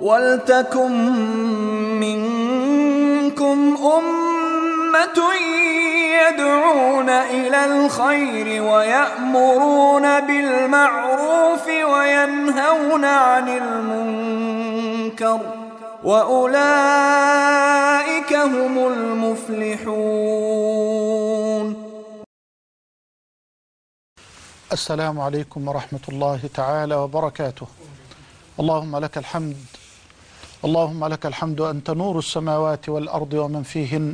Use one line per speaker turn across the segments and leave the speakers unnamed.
ولتكن منكم أمة يدعون إلى الخير ويأمرون بالمعروف وينهون عن المنكر وأولئك هم المفلحون السلام عليكم ورحمة الله تعالى وبركاته اللهم لك الحمد اللهم لك الحمد أنت نور السماوات والأرض ومن فيهن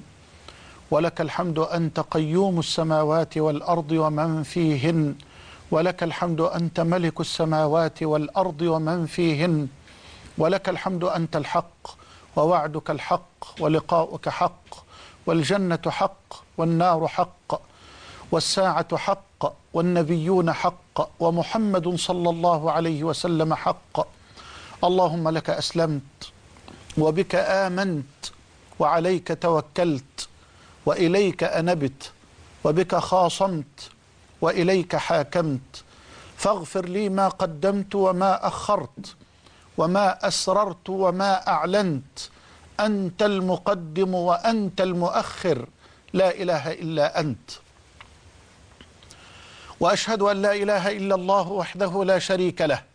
ولك الحمد أنت قيوم السماوات والأرض ومن فيهن ولك الحمد أنت ملك السماوات والأرض ومن فيهن ولك الحمد أنت الحق ووعدك الحق ولقاؤك حق والجنة حق والنار حق والساعة حق والنبيون حق ومحمد صلى الله عليه وسلم حق اللهم لك أسلمت وبك آمنت وعليك توكلت وإليك أنبت وبك خاصمت وإليك حاكمت فاغفر لي ما قدمت وما أخرت وما أسررت وما أعلنت أنت المقدم وأنت المؤخر لا إله إلا أنت وأشهد أن لا إله إلا الله وحده لا شريك له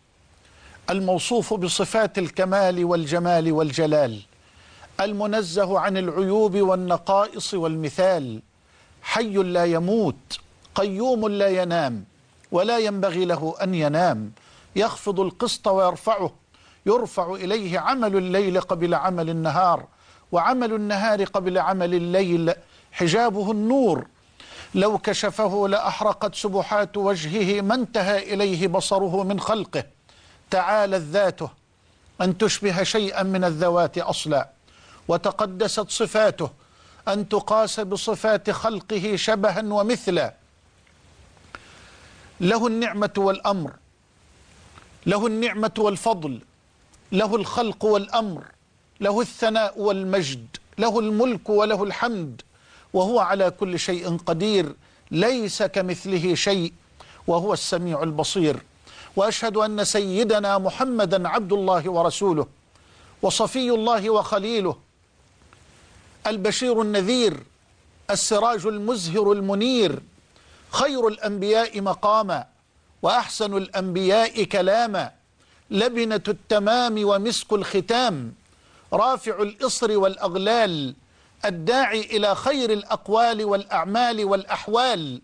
الموصوف بصفات الكمال والجمال والجلال المنزه عن العيوب والنقائص والمثال حي لا يموت قيوم لا ينام ولا ينبغي له أن ينام يخفض القسط ويرفعه يرفع إليه عمل الليل قبل عمل النهار وعمل النهار قبل عمل الليل حجابه النور لو كشفه لأحرقت سبحات وجهه ما انتهى إليه بصره من خلقه تعالت ذاته أن تشبه شيئا من الذوات أصلا وتقدست صفاته أن تقاس بصفات خلقه شبها ومثلا له النعمة والأمر له النعمة والفضل له الخلق والأمر له الثناء والمجد له الملك وله الحمد وهو على كل شيء قدير ليس كمثله شيء وهو السميع البصير وأشهد أن سيدنا محمدا عبد الله ورسوله وصفي الله وخليله البشير النذير السراج المزهر المنير خير الأنبياء مقاما وأحسن الأنبياء كلاما لبنة التمام ومسك الختام رافع الإصر والأغلال الداعي إلى خير الأقوال والأعمال والأحوال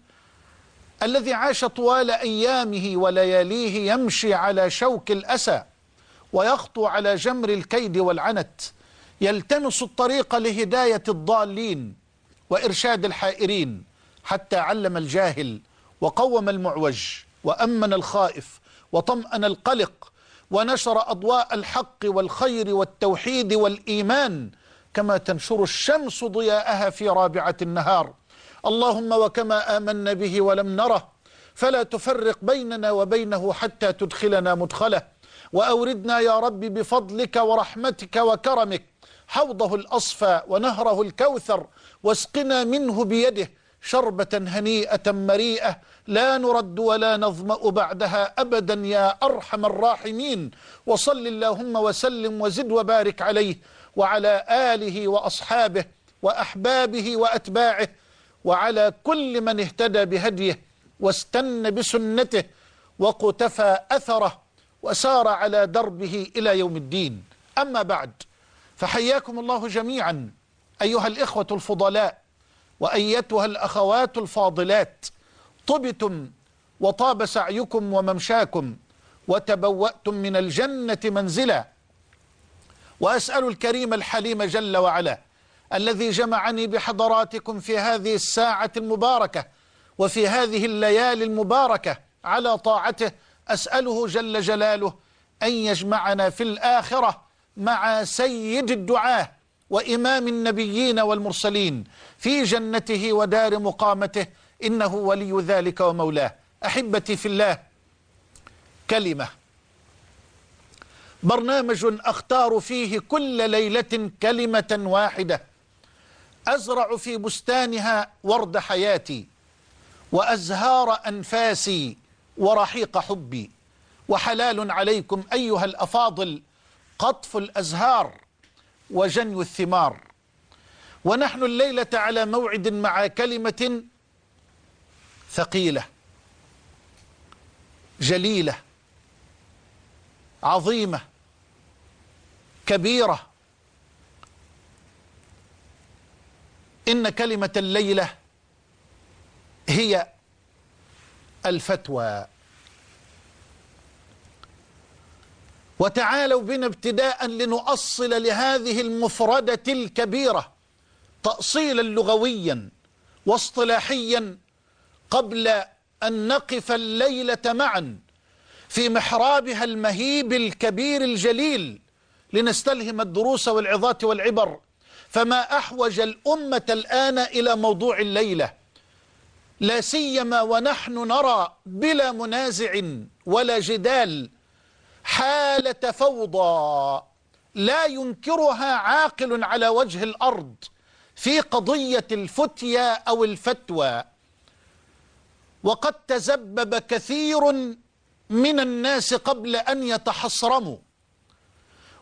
الذي عاش طوال أيامه ولياليه يمشي على شوك الأسى ويخطو على جمر الكيد والعنت يلتمس الطريق لهداية الضالين وإرشاد الحائرين حتى علم الجاهل وقوم المعوج وأمن الخائف وطمأن القلق ونشر أضواء الحق والخير والتوحيد والإيمان كما تنشر الشمس ضياءها في رابعة النهار اللهم وكما آمنا به ولم نره فلا تفرق بيننا وبينه حتى تدخلنا مدخله وأوردنا يا رب بفضلك ورحمتك وكرمك حوضه الأصفى ونهره الكوثر واسقنا منه بيده شربة هنيئة مريئة لا نرد ولا نظمأ بعدها أبدا يا أرحم الراحمين وصل اللهم وسلم وزد وبارك عليه وعلى آله وأصحابه وأحبابه وأتباعه وعلى كل من اهتدى بهديه واستن بسنته وقتفى أثره وسار على دربه إلى يوم الدين أما بعد فحياكم الله جميعا أيها الإخوة الفضلاء وأيتها الأخوات الفاضلات طبتم وطاب سعيكم وممشاكم وتبوأتم من الجنة منزلا وأسأل الكريم الحليم جل وعلا الذي جمعني بحضراتكم في هذه الساعة المباركة وفي هذه الليالي المباركة على طاعته أسأله جل جلاله أن يجمعنا في الآخرة مع سيد الدعاة وإمام النبيين والمرسلين في جنته ودار مقامته إنه ولي ذلك ومولاه أحبتي في الله كلمة برنامج أختار فيه كل ليلة كلمة واحدة أزرع في بستانها ورد حياتي وأزهار أنفاسي ورحيق حبي وحلال عليكم أيها الأفاضل قطف الأزهار وجني الثمار ونحن الليلة على موعد مع كلمة ثقيلة جليلة عظيمة كبيرة إن كلمة الليلة هي الفتوى وتعالوا بنا ابتداء لنؤصل لهذه المفردة الكبيرة تأصيلا لغويا واصطلاحيا قبل أن نقف الليلة معا في محرابها المهيب الكبير الجليل لنستلهم الدروس والعظات والعبر فما أحوج الأمة الآن إلى موضوع الليلة لا سيما ونحن نرى بلا منازع ولا جدال حالة فوضى لا ينكرها عاقل على وجه الأرض في قضية الفتيا أو الفتوى وقد تزبب كثير من الناس قبل أن يتحصرموا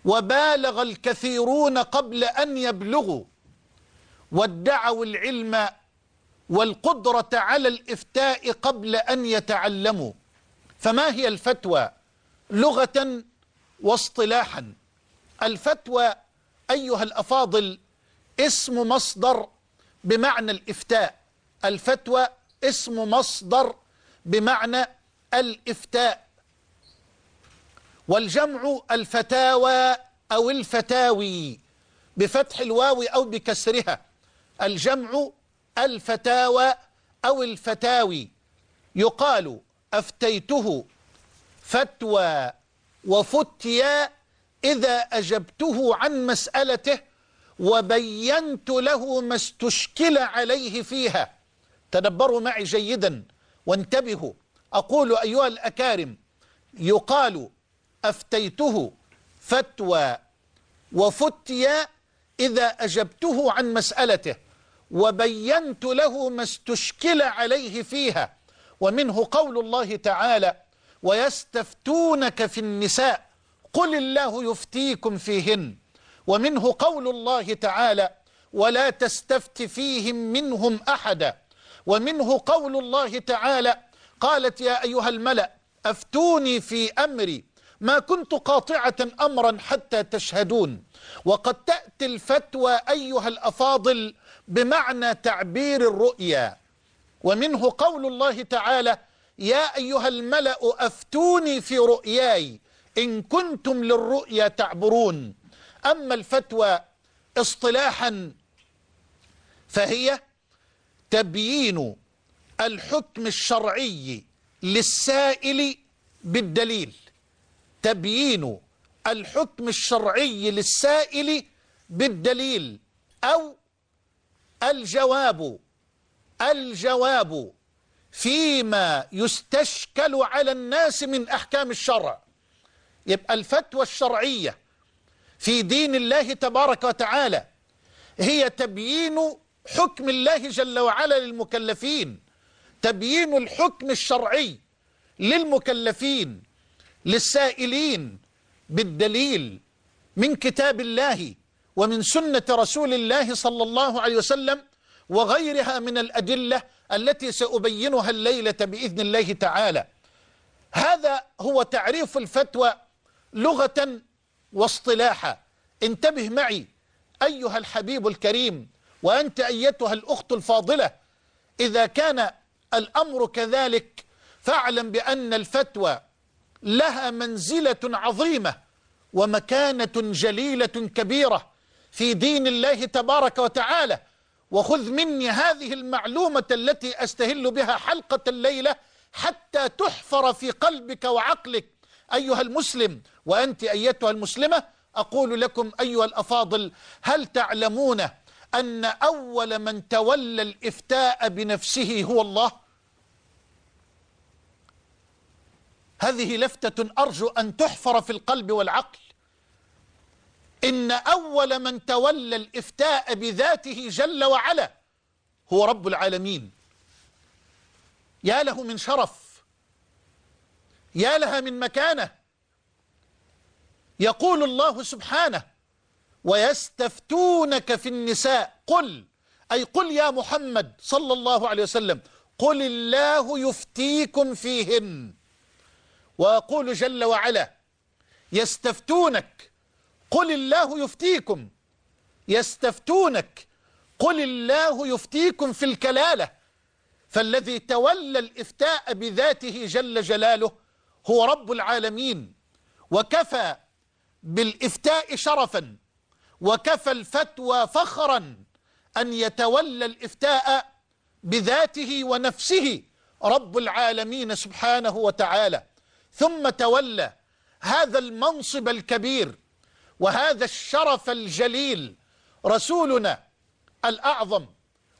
وبالغ الكثيرون قبل أن يبلغوا وادعوا العلم والقدرة على الإفتاء قبل أن يتعلموا فما هي الفتوى لغة واصطلاحا الفتوى أيها الأفاضل اسم مصدر بمعنى الإفتاء الفتوى اسم مصدر بمعنى الإفتاء والجمع الفتاوى أو الفتاوي بفتح الواو أو بكسرها الجمع الفتاوى أو الفتاوي يقال أفتيته فتوى وفتيا إذا أجبته عن مسألته وبينت له ما استشكل عليه فيها تدبروا معي جيدا وانتبهوا أقول أيها الأكارم يقال أفتيته فتوى وفتيا إذا أجبته عن مسألته وبينت له ما استشكل عليه فيها ومنه قول الله تعالى ويستفتونك في النساء قل الله يفتيكم فيهن ومنه قول الله تعالى ولا تستفت فيهم منهم أحدا ومنه قول الله تعالى قالت يا أيها الملأ أفتوني في أمري ما كنت قاطعة أمرا حتى تشهدون وقد تأتي الفتوى أيها الأفاضل بمعنى تعبير الرؤيا ومنه قول الله تعالى يا أيها الملأ أفتوني في رؤياي إن كنتم للرؤيا تعبرون أما الفتوى اصطلاحا فهي تبيين الحكم الشرعي للسائل بالدليل تبيين الحكم الشرعي للسائل بالدليل أو الجواب الجواب فيما يستشكل على الناس من أحكام الشرع يبقى الفتوى الشرعية في دين الله تبارك وتعالى هي تبيين حكم الله جل وعلا للمكلفين تبيين الحكم الشرعي للمكلفين للسائلين بالدليل من كتاب الله ومن سنة رسول الله صلى الله عليه وسلم وغيرها من الأدلة التي سأبينها الليلة بإذن الله تعالى هذا هو تعريف الفتوى لغة واصطلاحا انتبه معي أيها الحبيب الكريم وأنت أيتها الأخت الفاضلة إذا كان الأمر كذلك فاعلم بأن الفتوى لها منزلة عظيمة ومكانة جليلة كبيرة في دين الله تبارك وتعالى وخذ مني هذه المعلومة التي أستهل بها حلقة الليلة حتى تحفر في قلبك وعقلك أيها المسلم وأنت أيتها المسلمة أقول لكم أيها الأفاضل هل تعلمون أن أول من تولى الإفتاء بنفسه هو الله هذه لفتة أرجو أن تحفر في القلب والعقل إن أول من تولى الإفتاء بذاته جل وعلا هو رب العالمين يا له من شرف يا لها من مكانة يقول الله سبحانه ويستفتونك في النساء قل أي قل يا محمد صلى الله عليه وسلم قل الله يفتيكم فيهن ويقول جل وعلا يستفتونك قل الله يفتيكم يستفتونك قل الله يفتيكم في الكلاله فالذي تولى الافتاء بذاته جل جلاله هو رب العالمين وكفى بالافتاء شرفا وكفى الفتوى فخرا ان يتولى الافتاء بذاته ونفسه رب العالمين سبحانه وتعالى ثم تولى هذا المنصب الكبير وهذا الشرف الجليل رسولنا الأعظم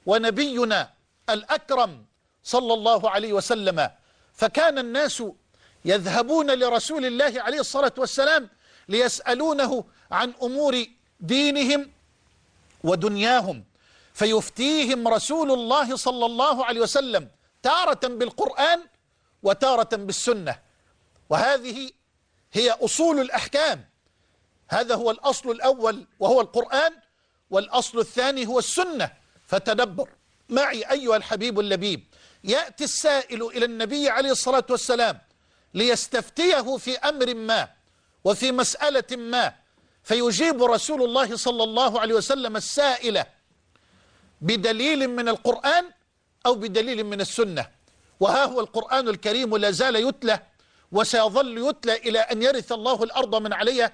ونبينا الأكرم صلى الله عليه وسلم فكان الناس يذهبون لرسول الله عليه الصلاة والسلام ليسألونه عن أمور دينهم ودنياهم فيفتيهم رسول الله صلى الله عليه وسلم تارة بالقرآن وتارة بالسنة وهذه هي أصول الأحكام هذا هو الأصل الأول وهو القرآن والأصل الثاني هو السنة فتدبر معي أيها الحبيب اللبيب يأتي السائل إلى النبي عليه الصلاة والسلام ليستفتيه في أمر ما وفي مسألة ما فيجيب رسول الله صلى الله عليه وسلم السائلة بدليل من القرآن أو بدليل من السنة وها هو القرآن الكريم لا زال يتلى وسيظل يتلى إلى أن يرث الله الأرض من عليها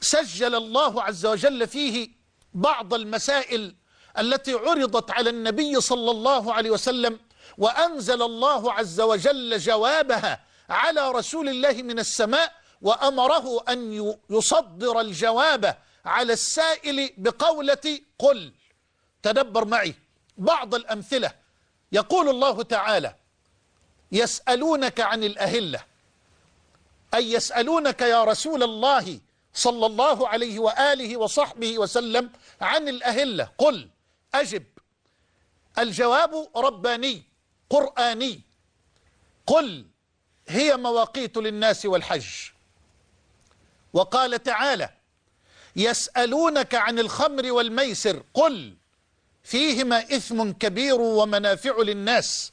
سجل الله عز وجل فيه بعض المسائل التي عرضت على النبي صلى الله عليه وسلم وأنزل الله عز وجل جوابها على رسول الله من السماء وأمره أن يصدر الجواب على السائل بقولة قل تدبر معي بعض الأمثلة يقول الله تعالى يسألونك عن الأهلة أن يسألونك يا رسول الله صلى الله عليه وآله وصحبه وسلم عن الأهلة قل أجب الجواب رباني قرآني قل هي مواقيت للناس والحج وقال تعالى يسألونك عن الخمر والميسر قل فيهما إثم كبير ومنافع للناس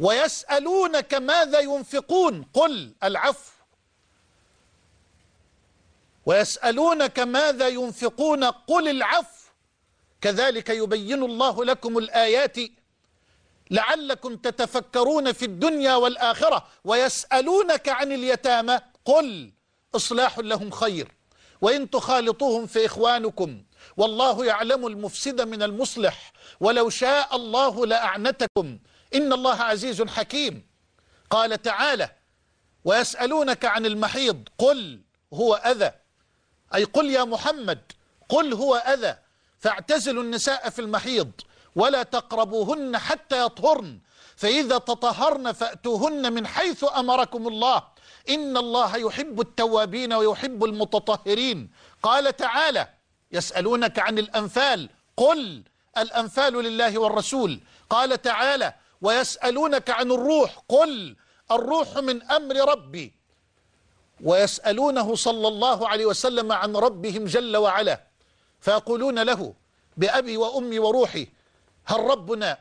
ويسألونك ماذا ينفقون قل العفو ويسألونك ماذا ينفقون قل العفو كذلك يبين الله لكم الآيات لعلكم تتفكرون في الدنيا والآخرة ويسألونك عن اليتامى قل إصلاح لهم خير وإن تخالطوهم في إخوانكم والله يعلم المفسد من المصلح ولو شاء الله لأعنتكم إن الله عزيز حكيم قال تعالى ويسألونك عن المحيض قل هو أذى أي قل يا محمد قل هو أذى فاعتزلوا النساء في المحيض ولا تقربوهن حتى يطهرن فإذا تطهرن فأتوهن من حيث أمركم الله إن الله يحب التوابين ويحب المتطهرين قال تعالى يسألونك عن الأنفال قل الأنفال لله والرسول قال تعالى ويسألونك عن الروح قل الروح من أمر ربي ويسألونه صلى الله عليه وسلم عن ربهم جل وعلا فيقولون له بأبي وأمي وروحي هل ربنا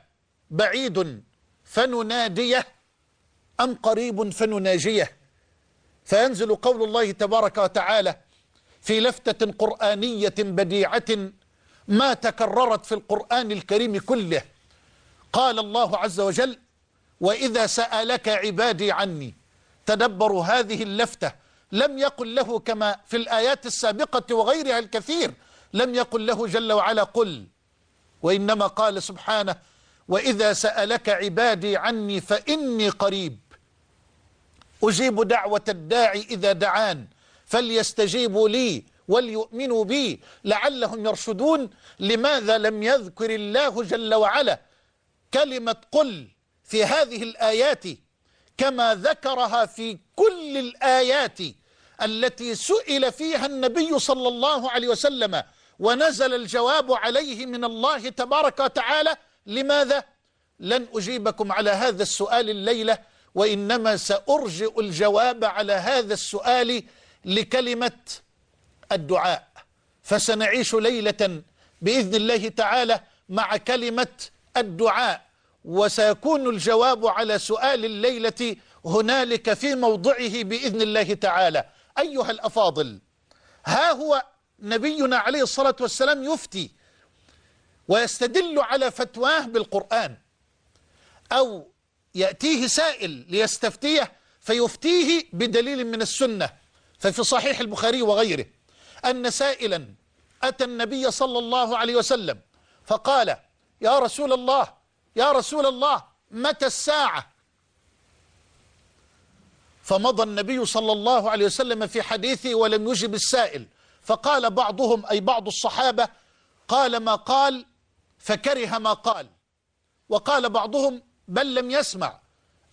بعيد فنناديه أم قريب فنناجيه فينزل قول الله تبارك وتعالى في لفتة قرآنية بديعة ما تكررت في القرآن الكريم كله قال الله عز وجل وإذا سألك عبادي عني تدبروا هذه اللفتة لم يقل له كما في الآيات السابقة وغيرها الكثير لم يقل له جل وعلا قل وإنما قال سبحانه وإذا سألك عبادي عني فإني قريب أجيب دعوة الداعي إذا دعان فليستجيبوا لي وليؤمنوا بي لعلهم يرشدون لماذا لم يذكر الله جل وعلا كلمة قل في هذه الآيات كما ذكرها في كل الآيات التي سئل فيها النبي صلى الله عليه وسلم ونزل الجواب عليه من الله تبارك وتعالى لماذا؟ لن أجيبكم على هذا السؤال الليلة وإنما سأرجئ الجواب على هذا السؤال لكلمة الدعاء فسنعيش ليلة بإذن الله تعالى مع كلمة الدعاء وسيكون الجواب على سؤال الليلة هنالك في موضعه بإذن الله تعالى أيها الأفاضل ها هو نبينا عليه الصلاة والسلام يفتي ويستدل على فتواه بالقرآن أو يأتيه سائل ليستفتيه فيفتيه بدليل من السنة ففي صحيح البخاري وغيره أن سائلا أتى النبي صلى الله عليه وسلم فقال يا رسول الله يا رسول الله متى الساعة فمضى النبي صلى الله عليه وسلم في حديثه ولم يجب السائل فقال بعضهم أي بعض الصحابة قال ما قال فكره ما قال وقال بعضهم بل لم يسمع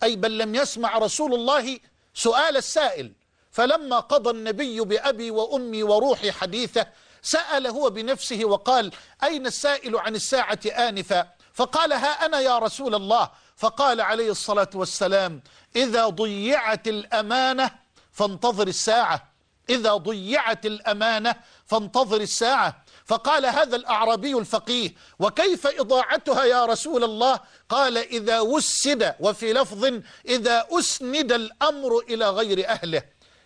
أي بل لم يسمع رسول الله سؤال السائل فلما قضى النبي بأبي وأمي وروحي حديثه سأل هو بنفسه وقال أين السائل عن الساعة آنفا فقال ها أنا يا رسول الله فقال عليه الصلاة والسلام إذا ضيعت الأمانة فانتظر الساعة إذا ضيعت الأمانة فانتظر الساعة فقال هذا الأعرابي الفقيه وكيف إضاعتها يا رسول الله قال إذا وسد وفي لفظ إذا أسند الأمر إلى غير أهله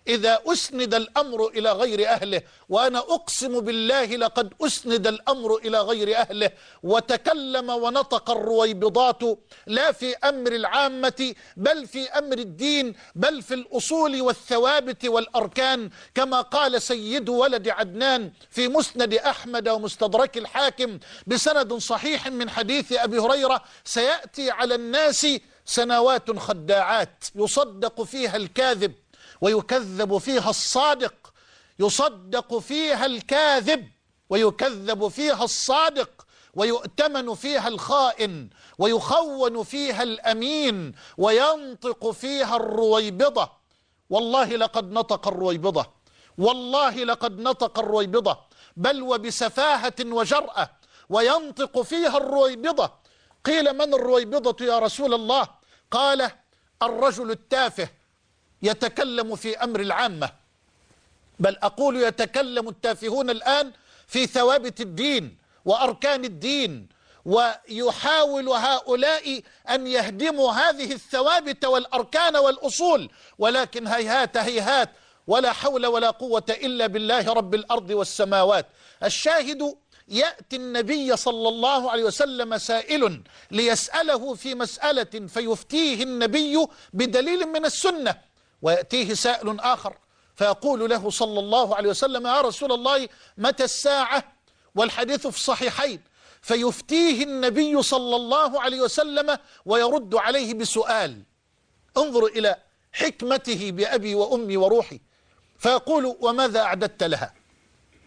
إذا أسند الأمر إلى غير أهله وأنا أقسم بالله لقد أسند الأمر إلى غير أهله وتكلم ونطق الرويبضات لا في أمر العامة بل في أمر الدين بل في الأصول والثوابت والأركان كما قال سيد ولد عدنان في مسند أحمد ومستدرك الحاكم بسند صحيح من حديث أبي هريرة سيأتي على الناس سنوات خداعات يصدق فيها الكاذب ويكذب فيها الصادق يصدق فيها الكاذب ويكذب فيها الصادق ويؤتمن فيها الخائن ويخون فيها الأمين وينطق فيها الرويبضة والله لقد نطق الرويبضة والله لقد نطق الرويبضة بل وبسفاهة وجرأة وينطق فيها الرويبضة قيل من الرويبضة يا رسول الله قال الرجل التافه يتكلم في أمر العامة بل أقول يتكلم التافهون الآن في ثوابت الدين وأركان الدين ويحاول هؤلاء أن يهدموا هذه الثوابت والأركان والأصول ولكن هيهات هيهات ولا حول ولا قوة إلا بالله رب الأرض والسماوات الشاهد يأتي النبي صلى الله عليه وسلم سائل ليسأله في مسألة فيفتيه النبي بدليل من السنة ويأتيه سائل آخر فيقول له صلى الله عليه وسلم يا رسول الله متى الساعة والحديث في الصحيحين فيفتيه النبي صلى الله عليه وسلم ويرد عليه بسؤال انظر إلى حكمته بأبي وأمي وروحي فيقول وماذا أعددت لها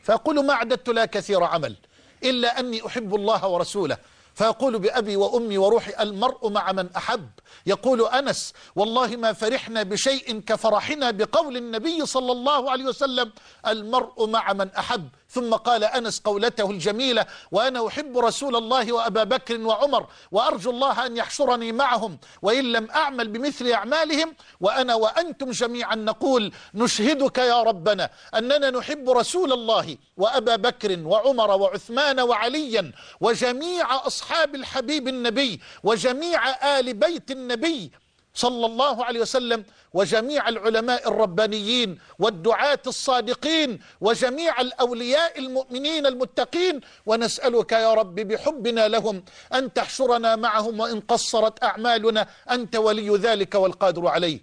فيقول ما أعددت لها كثير عمل إلا أني أحب الله ورسوله فيقول بأبي وأمي وروحي المرء مع من أحب يقول أنس والله ما فرحنا بشيء كفرحنا بقول النبي صلى الله عليه وسلم المرء مع من أحب ثم قال أنس قولته الجميلة وأنا أحب رسول الله وأبا بكر وعمر وأرجو الله أن يحشرني معهم وإن لم أعمل بمثل أعمالهم وأنا وأنتم جميعا نقول نشهدك يا ربنا أننا نحب رسول الله وأبا بكر وعمر وعثمان وعليا وجميع أصحاب الحبيب النبي وجميع آل بيت النبي صلى الله عليه وسلم وجميع العلماء الربانيين والدعاة الصادقين وجميع الأولياء المؤمنين المتقين ونسألك يا رب بحبنا لهم أن تحشرنا معهم وإن قصرت أعمالنا أنت ولي ذلك والقادر عليه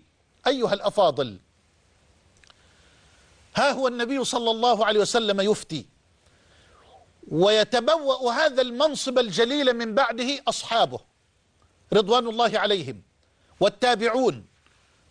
أيها الأفاضل ها هو النبي صلى الله عليه وسلم يفتي ويتبوأ هذا المنصب الجليل من بعده أصحابه رضوان الله عليهم والتابعون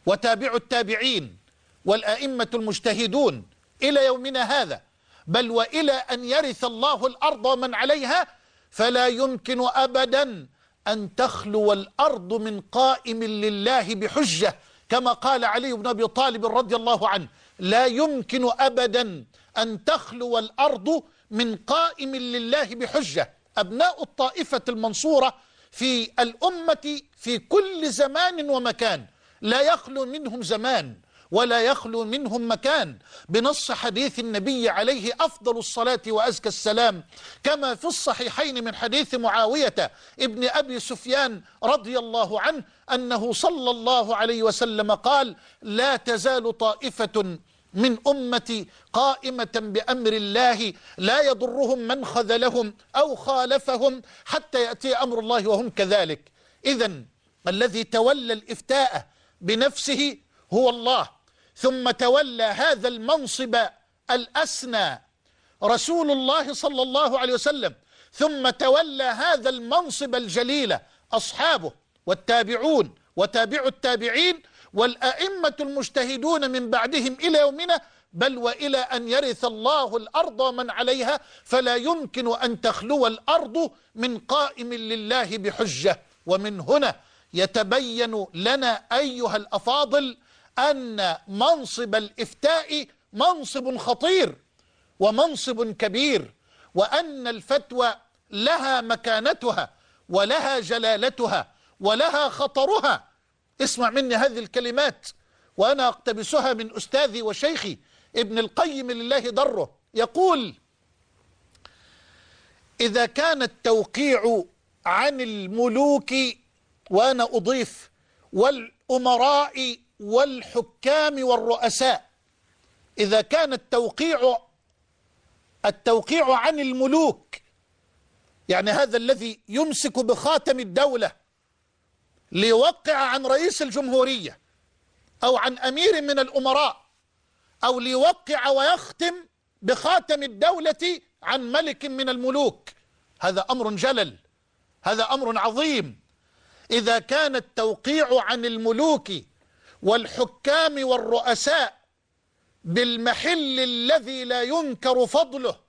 وتابع التابعين والأئمة المجتهدون إلى يومنا هذا بل وإلى أن يرث الله الأرض ومن عليها فلا يمكن أبدا أن تخلو الأرض من قائم لله بحجة كما قال علي بن أبي طالب رضي الله عنه لا يمكن أبدا أن تخلو الأرض من قائم لله بحجة أبناء الطائفة المنصورة في الأمة في كل زمان ومكان لا يخلو منهم زمان ولا يخلو منهم مكان بنص حديث النبي عليه أفضل الصلاة وأزكى السلام كما في الصحيحين من حديث معاوية ابن أبي سفيان رضي الله عنه أنه صلى الله عليه وسلم قال لا تزال طائفة من أمتي قائمة بأمر الله لا يضرهم من خذلهم أو خالفهم حتى يأتي أمر الله وهم كذلك إذا الذي تولى الإفتاء بنفسه هو الله ثم تولى هذا المنصب الأسنى رسول الله صلى الله عليه وسلم ثم تولى هذا المنصب الجليل أصحابه والتابعون وتابع التابعين والأئمة المجتهدون من بعدهم إلى يومنا بل وإلى أن يرث الله الأرض من عليها فلا يمكن أن تخلو الأرض من قائم لله بحجة ومن هنا يتبين لنا أيها الأفاضل أن منصب الإفتاء منصب خطير ومنصب كبير وأن الفتوى لها مكانتها ولها جلالتها ولها خطرها اسمع مني هذه الكلمات وأنا أقتبسها من أستاذي وشيخي ابن القيم لله ضره يقول إذا كان التوقيع عن الملوك وأنا أضيف والأمراء والحكام والرؤساء إذا كان التوقيع التوقيع عن الملوك يعني هذا الذي يمسك بخاتم الدولة ليوقع عن رئيس الجمهورية أو عن أمير من الأمراء أو ليوقع ويختم بخاتم الدولة عن ملك من الملوك هذا أمر جلل هذا أمر عظيم إذا كان التوقيع عن الملوك والحكام والرؤساء بالمحل الذي لا ينكر فضله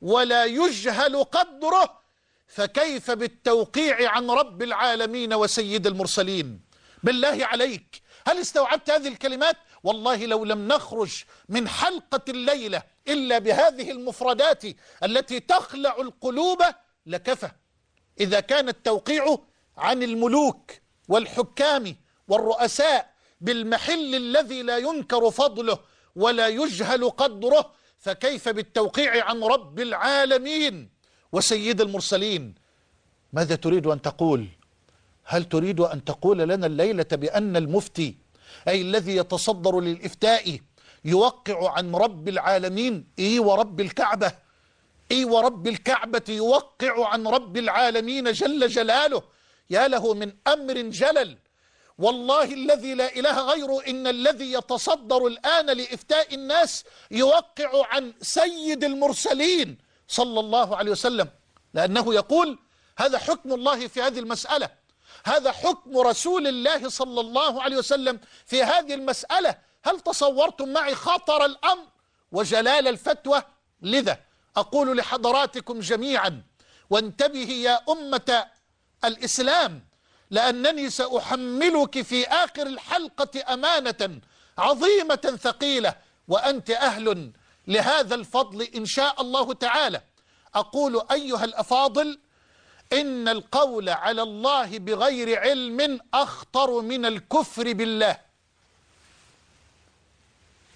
ولا يجهل قدره فكيف بالتوقيع عن رب العالمين وسيد المرسلين بالله عليك هل استوعبت هذه الكلمات والله لو لم نخرج من حلقة الليلة إلا بهذه المفردات التي تخلع القلوب لكفى إذا كان التوقيع عن الملوك والحكام والرؤساء بالمحل الذي لا ينكر فضله ولا يجهل قدره فكيف بالتوقيع عن رب العالمين وسيد المرسلين ماذا تريد أن تقول هل تريد أن تقول لنا الليلة بأن المفتي أي الذي يتصدر للإفتاء يوقع عن رب العالمين إي ورب الكعبة إي ورب الكعبة يوقع عن رب العالمين جل جلاله يا له من أمر جلل والله الذي لا إله غيره إن الذي يتصدر الآن لإفتاء الناس يوقع عن سيد المرسلين صلى الله عليه وسلم لأنه يقول هذا حكم الله في هذه المسألة هذا حكم رسول الله صلى الله عليه وسلم في هذه المسألة هل تصورتم معي خطر الأمر وجلال الفتوى لذا أقول لحضراتكم جميعا وانتبهي يا أمة الإسلام لأنني سأحملك في آخر الحلقة أمانة عظيمة ثقيلة وأنت أهل لهذا الفضل إن شاء الله تعالى أقول أيها الأفاضل إن القول على الله بغير علم أخطر من الكفر بالله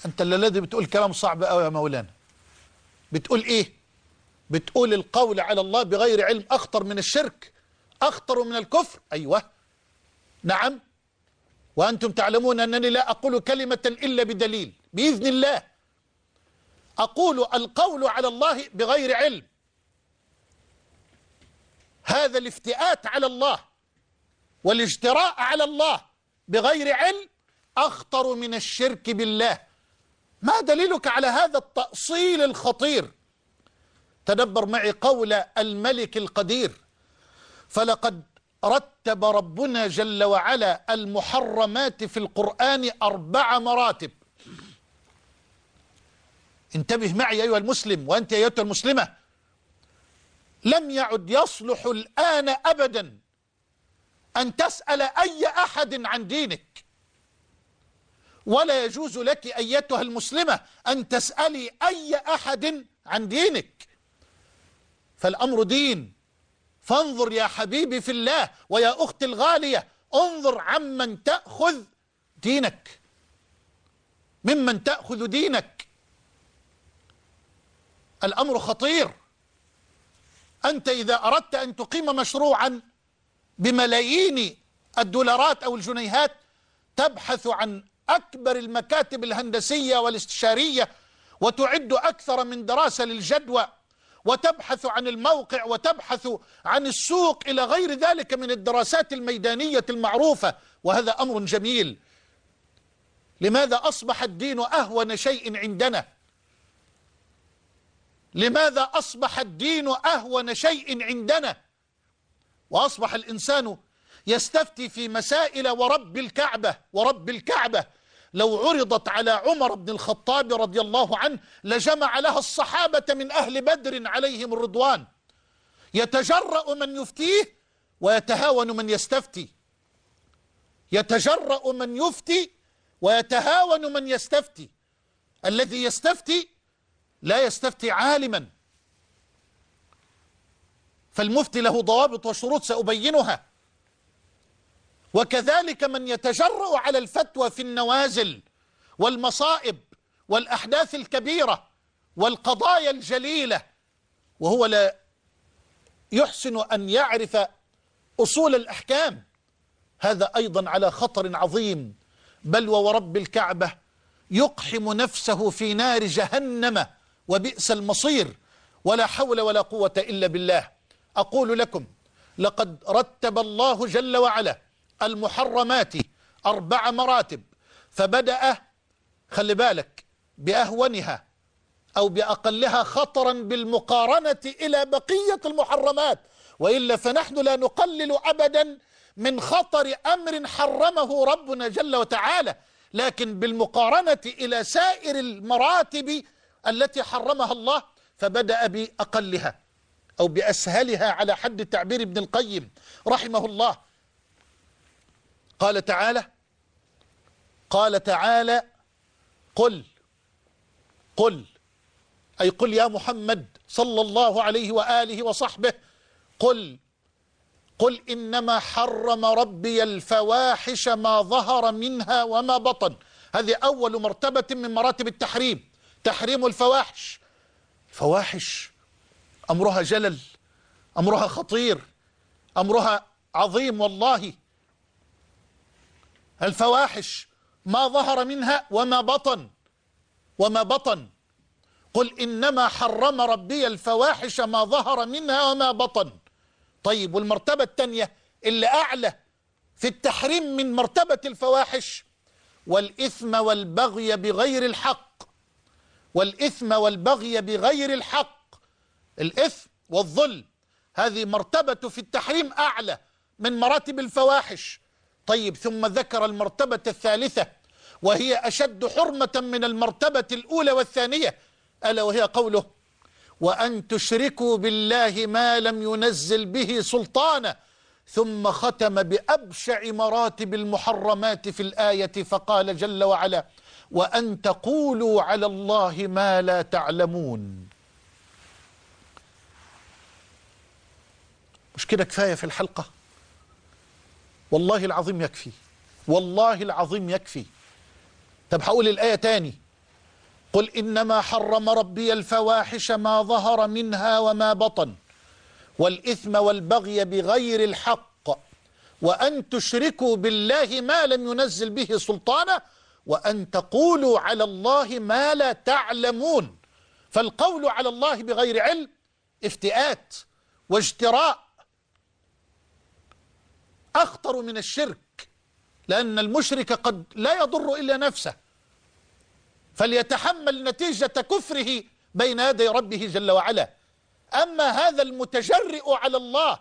أنت الذي بتقول كلام صعب أوي يا مولانا بتقول إيه بتقول القول على الله بغير علم أخطر من الشرك أخطر من الكفر أيوه نعم وأنتم تعلمون أنني لا أقول كلمة إلا بدليل بإذن الله أقول القول على الله بغير علم هذا الافتئات على الله والاجتراء على الله بغير علم أخطر من الشرك بالله ما دليلك على هذا التأصيل الخطير تدبر معي قول الملك القدير فلقد رتب ربنا جل وعلا المحرمات في القرآن أربع مراتب انتبه معي أيها المسلم وأنت أيتها المسلمة لم يعد يصلح الآن أبدا أن تسأل أي أحد عن دينك ولا يجوز لك أيتها المسلمة أن تسألي أي أحد عن دينك فالأمر دين فانظر يا حبيبي في الله ويا أختي الغالية انظر عمن تأخذ دينك ممن تأخذ دينك الأمر خطير أنت إذا أردت أن تقيم مشروعا بملايين الدولارات أو الجنيهات تبحث عن أكبر المكاتب الهندسية والاستشارية وتعد أكثر من دراسة للجدوى وتبحث عن الموقع وتبحث عن السوق إلى غير ذلك من الدراسات الميدانية المعروفة وهذا أمر جميل لماذا أصبح الدين أهون شيء عندنا لماذا أصبح الدين أهون شيء عندنا وأصبح الإنسان يستفتي في مسائل ورب الكعبة ورب الكعبة لو عرضت على عمر بن الخطاب رضي الله عنه لجمع لها الصحابة من أهل بدر عليهم الرضوان يتجرأ من يفتيه ويتهاون من يستفتي يتجرأ من يفتي ويتهاون من يستفتي الذي يستفتي لا يستفتي عالما فالمفتي له ضوابط وشروط سأبينها وكذلك من يتجرأ على الفتوى في النوازل والمصائب والأحداث الكبيرة والقضايا الجليلة وهو لا يحسن أن يعرف أصول الأحكام هذا أيضا على خطر عظيم بل ورب الكعبة يقحم نفسه في نار جهنم وبئس المصير ولا حول ولا قوة إلا بالله أقول لكم لقد رتب الله جل وعلا المحرمات أربع مراتب فبدأ خلي بالك بأهونها أو بأقلها خطرا بالمقارنة إلى بقية المحرمات وإلا فنحن لا نقلل أبدا من خطر أمر حرمه ربنا جل وتعالى لكن بالمقارنة إلى سائر المراتب التي حرمها الله فبدأ بأقلها أو بأسهلها على حد تعبير ابن القيم رحمه الله قال تعالى قال تعالى قل قل أي قل يا محمد صلى الله عليه وآله وصحبه قل قل إنما حرم ربي الفواحش ما ظهر منها وما بطن هذه أول مرتبة من مراتب التحريم تحريم الفواحش فواحش أمرها جلل أمرها خطير أمرها عظيم والله الفواحش ما ظهر منها وما بطن وما بطن قل إنما حرم ربي الفواحش ما ظهر منها وما بطن طيب والمرتبة الثانية اللي أعلى في التحريم من مرتبة الفواحش والإثم والبغي بغير الحق والإثم والبغي بغير الحق الإثم والظلم هذه مرتبة في التحريم أعلى من مراتب الفواحش طيب ثم ذكر المرتبة الثالثة وهي أشد حرمة من المرتبة الأولى والثانية ألا وهي قوله وأن تشركوا بالله ما لم ينزل به سلطانا ثم ختم بأبشع مراتب المحرمات في الآية فقال جل وعلا وأن تقولوا على الله ما لا تعلمون مش كده كفاية في الحلقة والله العظيم يكفي والله العظيم يكفي طب هقول الآية تاني قل إنما حرم ربي الفواحش ما ظهر منها وما بطن والإثم والبغي بغير الحق وأن تشركوا بالله ما لم ينزل به سلطانه وأن تقولوا على الله ما لا تعلمون فالقول على الله بغير علم افتئات واجتراء أخطر من الشرك لأن المشرك قد لا يضر إلا نفسه فليتحمل نتيجة كفره بين يدي ربه جل وعلا أما هذا المتجرئ على الله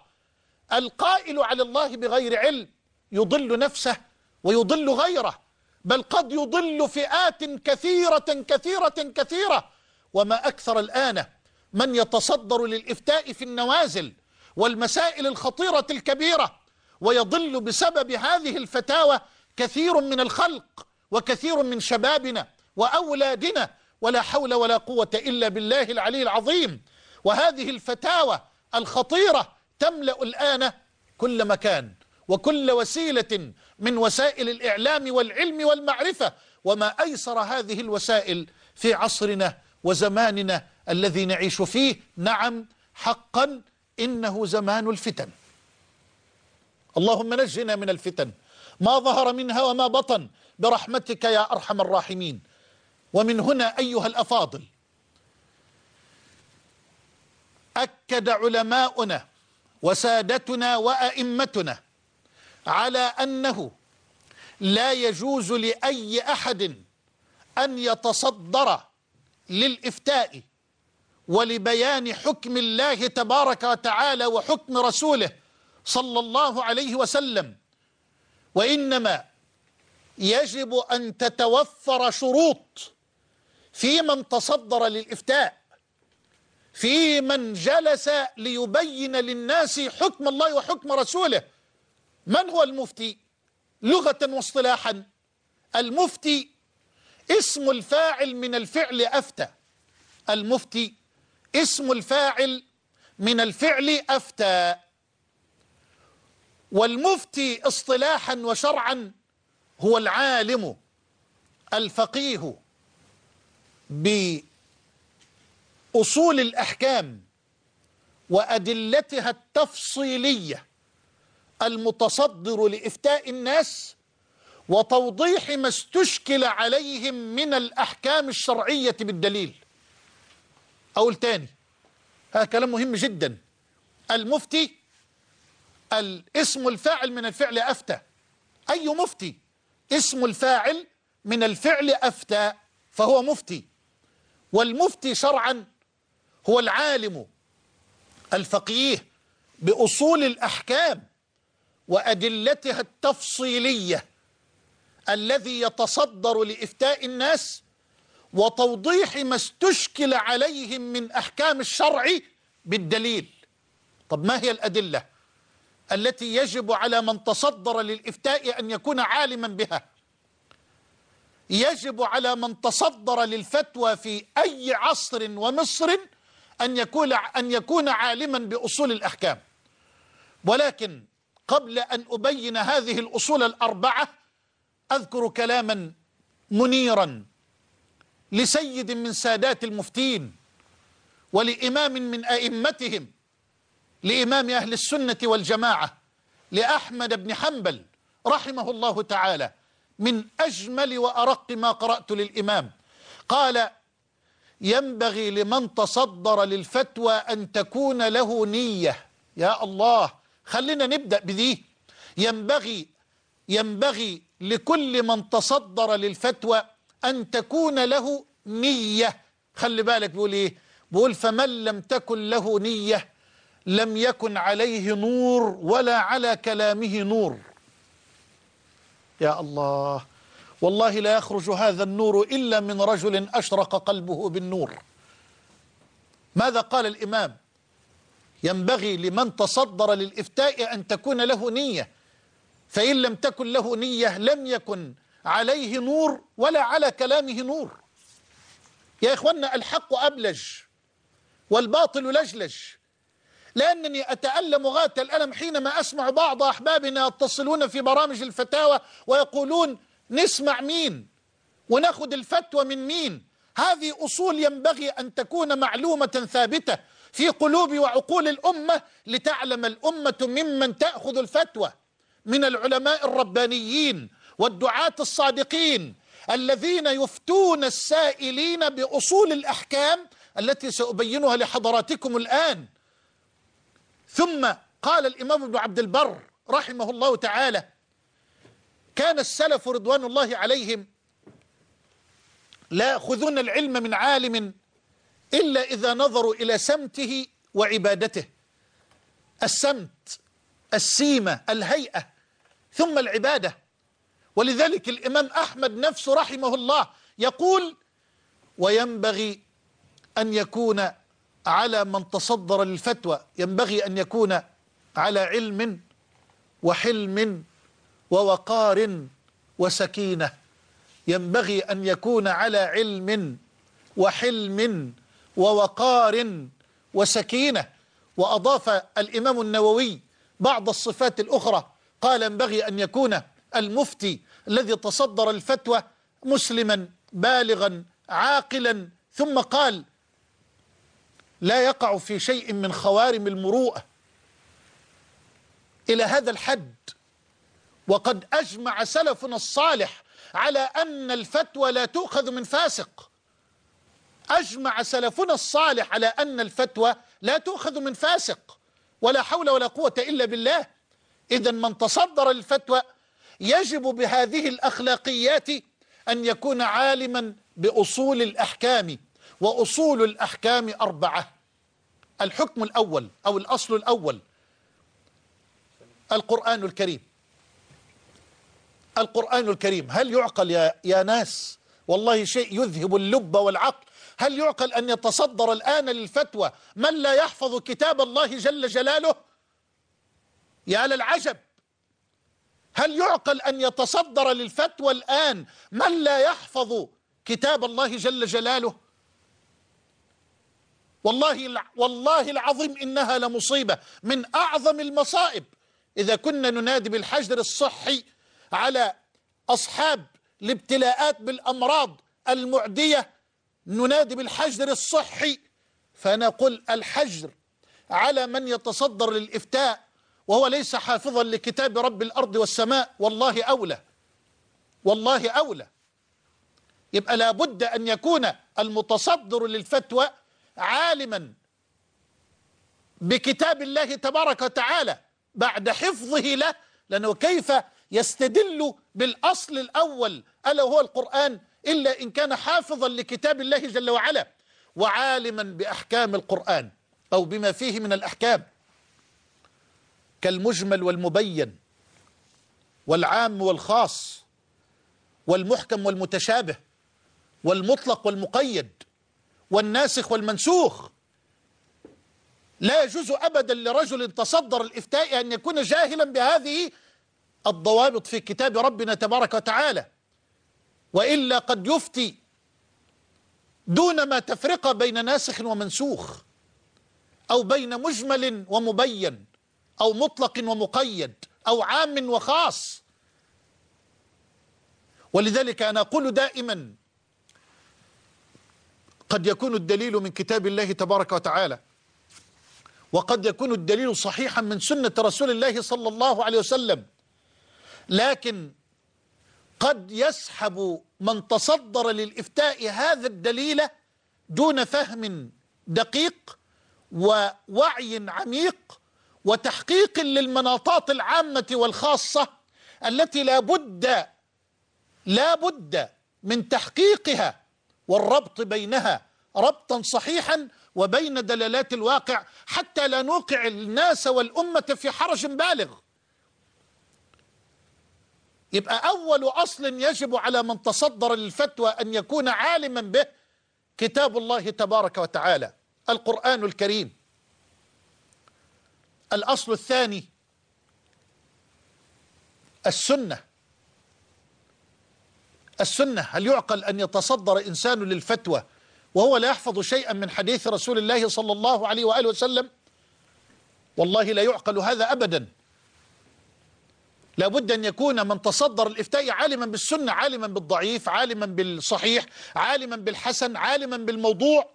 القائل على الله بغير علم يضل نفسه ويضل غيره بل قد يضل فئات كثيرة كثيرة كثيرة وما أكثر الآن من يتصدر للإفتاء في النوازل والمسائل الخطيرة الكبيرة ويضل بسبب هذه الفتاوى كثير من الخلق وكثير من شبابنا وأولادنا ولا حول ولا قوة إلا بالله العلي العظيم وهذه الفتاوى الخطيرة تملأ الآن كل مكان وكل وسيلة من وسائل الإعلام والعلم والمعرفة وما أيسر هذه الوسائل في عصرنا وزماننا الذي نعيش فيه نعم حقا إنه زمان الفتن اللهم نجنا من الفتن ما ظهر منها وما بطن برحمتك يا أرحم الراحمين ومن هنا أيها الأفاضل أكد علماؤنا وسادتنا وأئمتنا على أنه لا يجوز لأي أحد أن يتصدر للإفتاء ولبيان حكم الله تبارك وتعالى وحكم رسوله صلى الله عليه وسلم وإنما يجب أن تتوفر شروط في من تصدر للإفتاء في من جلس ليبين للناس حكم الله وحكم رسوله من هو المفتي لغة واصطلاحا المفتي اسم الفاعل من الفعل أفتى المفتي اسم الفاعل من الفعل أفتى والمفتي اصطلاحا وشرعا هو العالم الفقيه بأصول الأحكام وأدلتها التفصيلية المتصدر لإفتاء الناس وتوضيح ما استشكل عليهم من الأحكام الشرعية بالدليل أقول تاني هذا كلام مهم جدا المفتي الاسم الفاعل من الفعل أفتى أي مفتي اسم الفاعل من الفعل أفتى فهو مفتي والمفتي شرعا هو العالم الفقيه بأصول الأحكام وأدلتها التفصيلية الذي يتصدر لإفتاء الناس وتوضيح ما استشكل عليهم من أحكام الشرع بالدليل طب ما هي الأدلة التي يجب على من تصدر للإفتاء أن يكون عالما بها يجب على من تصدر للفتوى في أي عصر ومصر أن يكون أن يكون عالما بأصول الأحكام ولكن قبل أن أبين هذه الأصول الأربعة أذكر كلاما منيرا لسيد من سادات المفتين ولإمام من أئمتهم لإمام أهل السنة والجماعة لأحمد بن حنبل رحمه الله تعالى من أجمل وأرق ما قرأت للإمام قال ينبغي لمن تصدر للفتوى أن تكون له نية يا الله خلينا نبدأ بدي ينبغي ينبغي لكل من تصدر للفتوى أن تكون له نية خلي بالك بيقول إيه بيقول فمن لم تكن له نية لم يكن عليه نور ولا على كلامه نور يا الله والله لا يخرج هذا النور إلا من رجل أشرق قلبه بالنور ماذا قال الإمام ينبغي لمن تصدر للإفتاء أن تكون له نية فإن لم تكن له نية لم يكن عليه نور ولا على كلامه نور يا إخوانا الحق أبلج والباطل لجلج لأنني أتألم غاية الألم حينما أسمع بعض أحبابنا يتصلون في برامج الفتاوى ويقولون نسمع مين وناخذ الفتوى من مين هذه أصول ينبغي أن تكون معلومة ثابتة في قلوب وعقول الأمة لتعلم الأمة ممن تأخذ الفتوى من العلماء الربانيين والدعاة الصادقين الذين يفتون السائلين بأصول الأحكام التي سأبينها لحضراتكم الآن ثم قال الإمام ابن عبد البر رحمه الله تعالى كان السلف رضوان الله عليهم لا يأخذون العلم من عالم إلا إذا نظروا إلى سمته وعبادته السمت السيمة الهيئة ثم العبادة ولذلك الإمام أحمد نفسه رحمه الله يقول وينبغي أن يكون على من تصدر للفتوى ينبغي أن يكون على علم وحلم ووقار وسكينة ينبغي أن يكون على علم وحلم ووقار وسكينة وأضاف الإمام النووي بعض الصفات الأخرى قال ينبغي أن يكون المفتي الذي تصدر الفتوى مسلما بالغا عاقلا ثم قال لا يقع في شيء من خوارم المروءة إلى هذا الحد وقد أجمع سلفنا الصالح على أن الفتوى لا تؤخذ من فاسق أجمع سلفنا الصالح على أن الفتوى لا تؤخذ من فاسق ولا حول ولا قوة إلا بالله إذا من تصدر الفتوى يجب بهذه الأخلاقيات أن يكون عالما بأصول الأحكام وأصول الأحكام أربعة الحكم الأول أو الأصل الأول القرآن الكريم القرآن الكريم هل يعقل يا, يا ناس والله شيء يذهب اللب والعقل هل يعقل أن يتصدر الآن للفتوى من لا يحفظ كتاب الله جل جلاله يا للعجب هل يعقل أن يتصدر للفتوى الآن من لا يحفظ كتاب الله جل جلاله والله والله العظيم إنها لمصيبة من أعظم المصائب إذا كنا ننادي بالحجر الصحي على أصحاب الابتلاءات بالأمراض المعدية ننادي بالحجر الصحي فنقول الحجر على من يتصدر للإفتاء وهو ليس حافظا لكتاب رب الأرض والسماء والله أولى والله أولى يبقى لابد أن يكون المتصدر للفتوى عالما بكتاب الله تبارك وتعالى بعد حفظه له لأنه كيف يستدل بالأصل الأول ألا هو القرآن إلا إن كان حافظا لكتاب الله جل وعلا وعالما بأحكام القرآن أو بما فيه من الأحكام كالمجمل والمبين والعام والخاص والمحكم والمتشابه والمطلق والمقيد والناسخ والمنسوخ لا يجوز أبدا لرجل تصدر الإفتاء أن يكون جاهلا بهذه الضوابط في كتاب ربنا تبارك وتعالى وإلا قد يفتي دون ما تفرقة بين ناسخ ومنسوخ أو بين مجمل ومبين أو مطلق ومقيد أو عام وخاص ولذلك أنا أقول دائما قد يكون الدليل من كتاب الله تبارك وتعالى وقد يكون الدليل صحيحا من سنة رسول الله صلى الله عليه وسلم لكن قد يسحب من تصدر للإفتاء هذا الدليل دون فهم دقيق ووعي عميق وتحقيق للمناطات العامة والخاصة التي لا بد لا بد من تحقيقها والربط بينها ربطا صحيحا وبين دلالات الواقع حتى لا نوقع الناس والأمة في حرج بالغ يبقى أول أصل يجب على من تصدر للفتوى أن يكون عالما به كتاب الله تبارك وتعالى القرآن الكريم الأصل الثاني السنة السنة هل يعقل أن يتصدر إنسان للفتوى وهو لا يحفظ شيئا من حديث رسول الله صلى الله عليه وآله وسلم والله لا يعقل هذا أبدا لابد أن يكون من تصدر الإفتاء عالما بالسنة عالما بالضعيف عالما بالصحيح عالما بالحسن عالما بالموضوع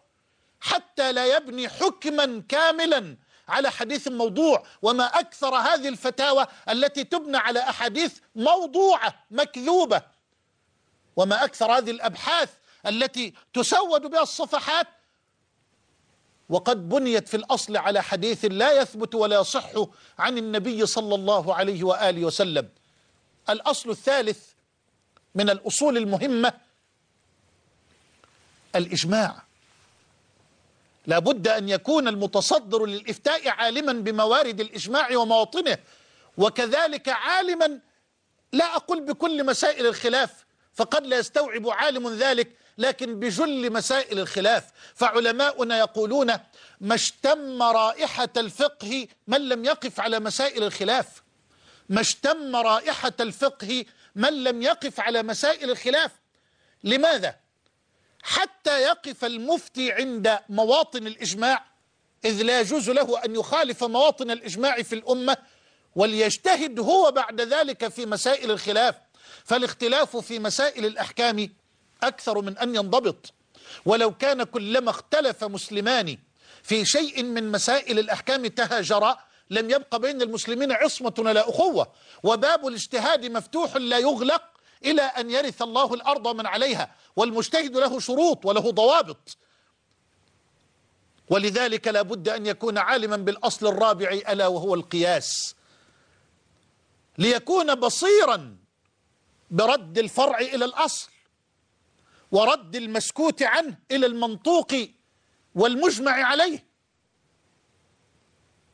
حتى لا يبني حكما كاملا على حديث موضوع وما أكثر هذه الفتاوى التي تبنى على أحاديث موضوعة مكذوبة وما أكثر هذه الأبحاث التي تسود بها الصفحات وقد بنيت في الأصل على حديث لا يثبت ولا يصح عن النبي صلى الله عليه وآله وسلم الأصل الثالث من الأصول المهمة الإجماع لابد أن يكون المتصدر للإفتاء عالما بموارد الإجماع ومواطنه وكذلك عالما لا أقول بكل مسائل الخلاف فقد لا يستوعب عالم ذلك لكن بجل مسائل الخلاف فعلماؤنا يقولون ما اشتم رائحة الفقه من لم يقف على مسائل الخلاف ما اشتم رائحة الفقه من لم يقف على مسائل الخلاف لماذا؟ حتى يقف المفتي عند مواطن الإجماع إذ لا يجوز له أن يخالف مواطن الإجماع في الأمة وليجتهد هو بعد ذلك في مسائل الخلاف فالاختلاف في مسائل الأحكام أكثر من أن ينضبط ولو كان كلما اختلف مسلمان في شيء من مسائل الأحكام تهاجرا لم يبقى بين المسلمين عصمة ولا أخوة وباب الاجتهاد مفتوح لا يغلق إلى أن يرث الله الأرض ومن عليها والمجتهد له شروط وله ضوابط ولذلك لا بد أن يكون عالما بالأصل الرابع ألا وهو القياس ليكون بصيرا برد الفرع إلى الأصل ورد المسكوت عنه إلى المنطوق والمجمع عليه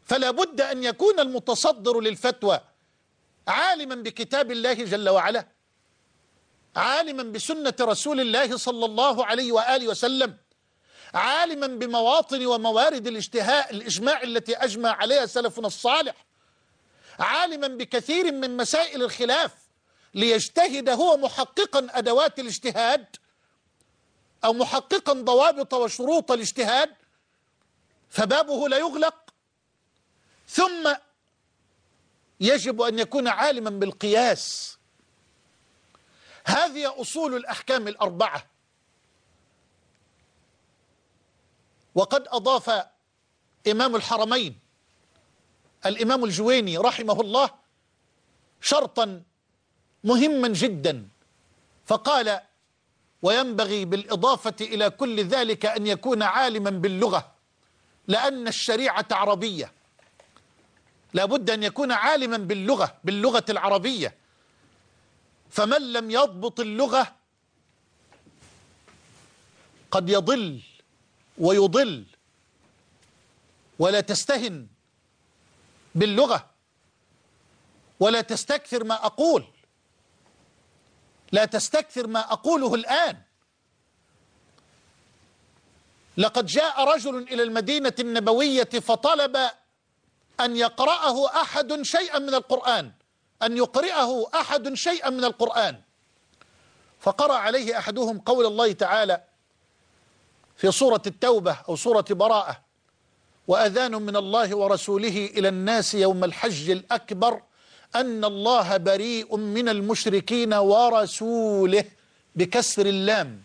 فلا بد أن يكون المتصدر للفتوى عالما بكتاب الله جل وعلا عالما بسنة رسول الله صلى الله عليه وآله وسلم عالما بمواطن وموارد الاجتهاء الإجماع التي أجمع عليها سلفنا الصالح عالما بكثير من مسائل الخلاف ليجتهد هو محققا أدوات الاجتهاد أو محققا ضوابط وشروط الاجتهاد فبابه لا يغلق ثم يجب أن يكون عالما بالقياس هذه أصول الأحكام الأربعة وقد أضاف إمام الحرمين الإمام الجويني رحمه الله شرطا مهما جدا فقال وينبغي بالإضافة إلى كل ذلك أن يكون عالما باللغة لأن الشريعة عربية لابد أن يكون عالما باللغة باللغة العربية فمن لم يضبط اللغة قد يضل ويضل ولا تستهن باللغة ولا تستكثر ما أقول لا تستكثر ما أقوله الآن لقد جاء رجل إلى المدينة النبوية فطلب أن يقرأه أحد شيئا من القرآن أن يقرأه أحد شيئا من القرآن فقرأ عليه أحدهم قول الله تعالى في سورة التوبة أو سورة براءة وأذان من الله ورسوله إلى الناس يوم الحج الأكبر أن الله بريء من المشركين ورسوله بكسر اللام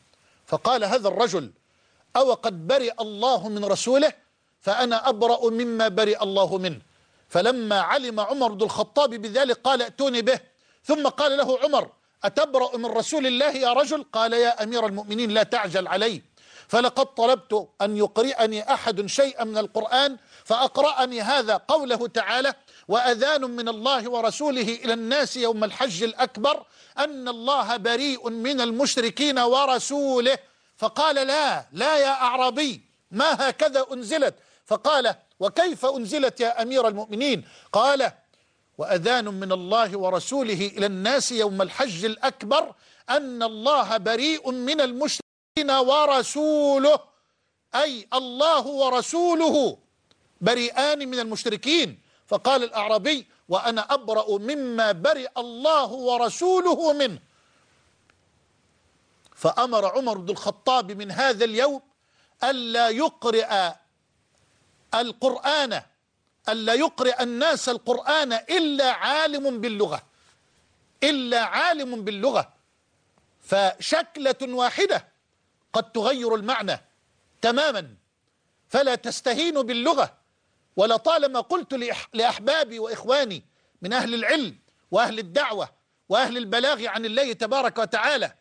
فقال هذا الرجل أو قد برئ الله من رسوله فأنا أبرأ مما برئ الله منه فلما علم عمر بن الخطاب بذلك قال ائتوني به ثم قال له عمر أتبرأ من رسول الله يا رجل قال يا أمير المؤمنين لا تعجل علي فلقد طلبت أن يقرئني أحد شيئا من القرآن فأقرأني هذا قوله تعالى وأذان من الله ورسوله إلى الناس يوم الحج الأكبر أن الله بريء من المشركين ورسوله فقال لا لا يا أعرابي ما هكذا أنزلت فقال وكيف أنزلت يا أمير المؤمنين قال وأذان من الله ورسوله إلى الناس يوم الحج الأكبر أن الله بريء من المشركين ورسوله أي الله ورسوله بريئان من المشركين فقال الأعرابي وأنا أبرأ مما برئ الله ورسوله منه فأمر عمر بن الخطاب من هذا اليوم ألا يقرئ القرآن ألا يقرئ الناس القرآن إلا عالم باللغة إلا عالم باللغة فشكلة واحدة قد تغير المعنى تماما فلا تستهين باللغة ولطالما قلت لأحبابي وإخواني من أهل العلم وأهل الدعوة وأهل البلاغ عن الله تبارك وتعالى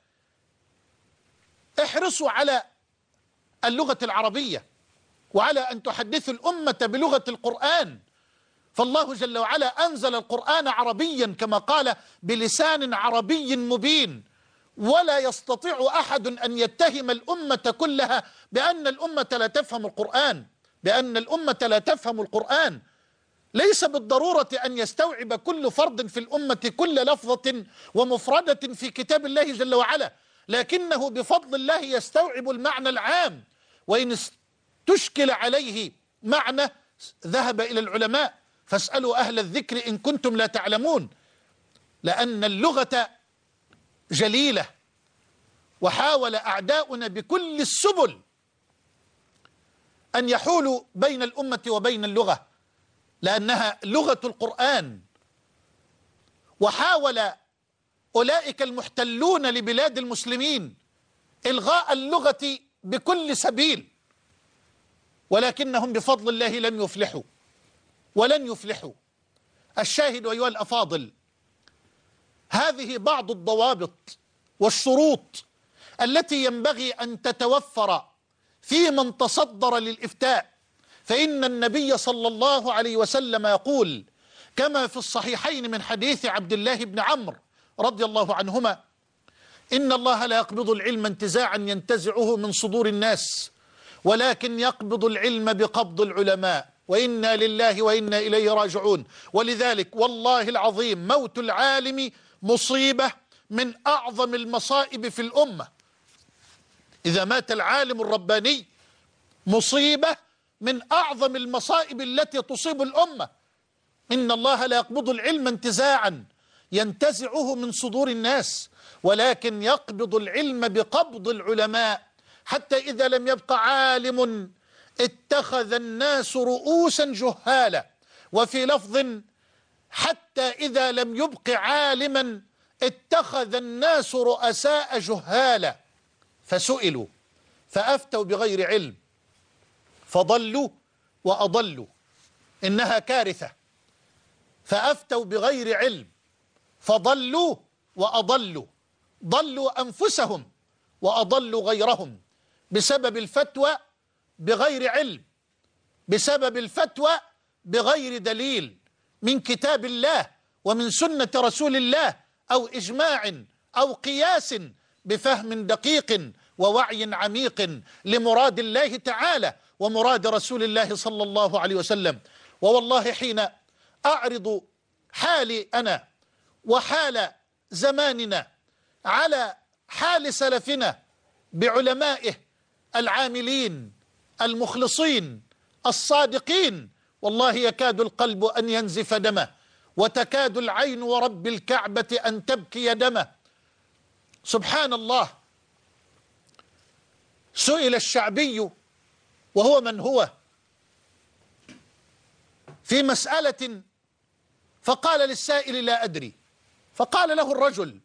احرصوا على اللغة العربية وعلى أن تحدثوا الأمة بلغة القرآن فالله جل وعلا أنزل القرآن عربيا كما قال بلسان عربي مبين ولا يستطيع أحد أن يتهم الأمة كلها بأن الأمة لا تفهم القرآن بأن الأمة لا تفهم القرآن ليس بالضرورة أن يستوعب كل فرد في الأمة كل لفظة ومفردة في كتاب الله جل وعلا لكنه بفضل الله يستوعب المعنى العام وإن تشكل عليه معنى ذهب إلى العلماء فاسألوا أهل الذكر إن كنتم لا تعلمون لأن اللغة جليلة وحاول أعداؤنا بكل السبل أن يحولوا بين الأمة وبين اللغة لأنها لغة القرآن وحاول أولئك المحتلون لبلاد المسلمين إلغاء اللغة بكل سبيل ولكنهم بفضل الله لم يفلحوا ولن يفلحوا الشاهد أيها الأفاضل هذه بعض الضوابط والشروط التي ينبغي أن تتوفر في من تصدر للإفتاء فإن النبي صلى الله عليه وسلم يقول كما في الصحيحين من حديث عبد الله بن عمرو رضي الله عنهما إن الله لا يقبض العلم انتزاعا ينتزعه من صدور الناس ولكن يقبض العلم بقبض العلماء وإنا لله وإنا إليه راجعون ولذلك والله العظيم موت العالم مصيبة من أعظم المصائب في الأمة إذا مات العالم الرباني مصيبة من أعظم المصائب التي تصيب الأمة إن الله لا يقبض العلم انتزاعا ينتزعه من صدور الناس ولكن يقبض العلم بقبض العلماء حتى إذا لم يبق عالم اتخذ الناس رؤوسا جهالا وفي لفظ حتى إذا لم يبق عالما اتخذ الناس رؤساء جهالا فسئلوا فأفتوا بغير علم فضلوا وأضلوا إنها كارثة فأفتوا بغير علم فضلوا وأضلوا ضلوا أنفسهم وأضلوا غيرهم بسبب الفتوى بغير علم بسبب الفتوى بغير دليل من كتاب الله ومن سنة رسول الله أو إجماع أو قياس بفهم دقيق ووعي عميق لمراد الله تعالى ومراد رسول الله صلى الله عليه وسلم ووالله حين أعرض حالي أنا وحال زماننا على حال سلفنا بعلمائه العاملين المخلصين الصادقين والله يكاد القلب أن ينزف دمه وتكاد العين ورب الكعبة أن تبكي دمه سبحان الله سئل الشعبي وهو من هو في مسألة فقال للسائل لا أدري فقال له الرجل